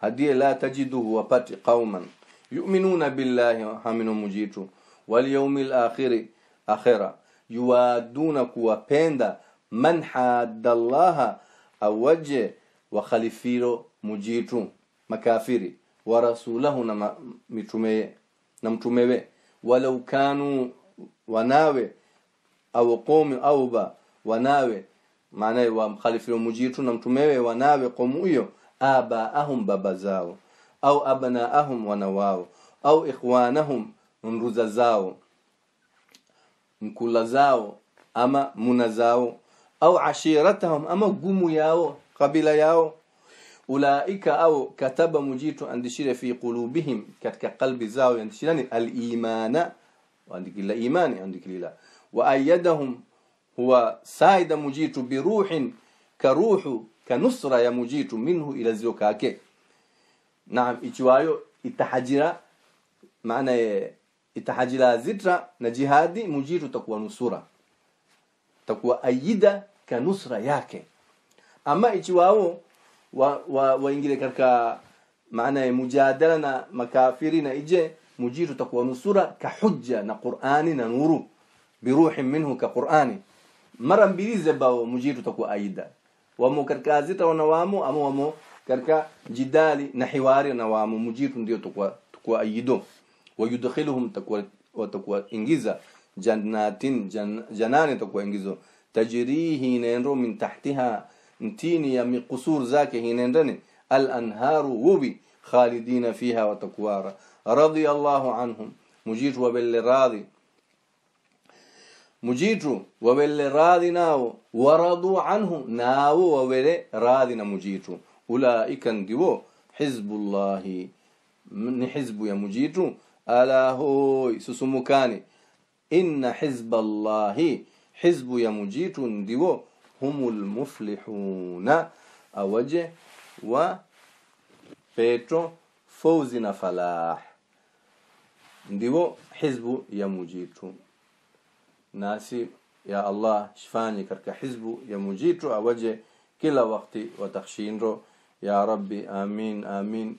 S1: hadiye la tajidu huwapati qauman yu'minuna billahi haminu mujitu wal yawmil akhiri akhira yuaduna kuwapenda man haddallaha awaje khalifiro mujitu makafiri wa rasulahu na mitumeye na mtumewe walau kanu wanawe au qomi au ba wanawe wa wamkhalifiro mujitu na mtumewe wanawe qomu hiyo ahum baba zao au abnaahum wana wao au ikhwanahum nduza zao mkula zao ama muna zao au ashiratahum ama gumu yao kabila yao ulaika au kataba mujitu andishire fi qulubihim katika qalbi zao yandishirani al-imana waandikila imani andikila وأيدهم هو سايد مجيت بروح كروح كنصرة يا مجيت منه إلى زوكاك نعم إتوايو إتحجرة معنى itahaji la zitra na jihadi mujiru takuwa nusura takuwa aida ka nusra yake ama ichiwao waingile wa, wa, wa katika maana ya mujadala na makafiri na ije mujiru takuwa nusura ka hujja na Qur'ani na nuru biruhi minhu ka Qur'ani mara mbili zebao mujiru utakuwa aida wamo katika na wanawamo ama wamo katika jidali na hiwari na wamo mujiru ndio takuwa takuwa aido ويدخلهم تقوى وتقوى انجزا جنات جن جنان تقوى إنجيزو تجريه نينرو من تحتها نتيني يمي قصور ذاك هينرني الأنهار وبي خالدين فيها وتقوى رضي الله عنهم مجيت وبالراضي مجيد wawele radhi nao waradu anhu nao wawele radhi na mujitu ulaika ndiwo hizbullahi ni hizbu ya mujitu ألا هوي سسموكاني إن حزب الله حزب يمجيت ديو هم المفلحون أوجه و بيترو فوزنا فلاح ديو حزب يمجيت ناسي يا الله شفاني كرك حزب يمجيت أوجه كلا وقت وتخشين رو يا ربي آمين آمين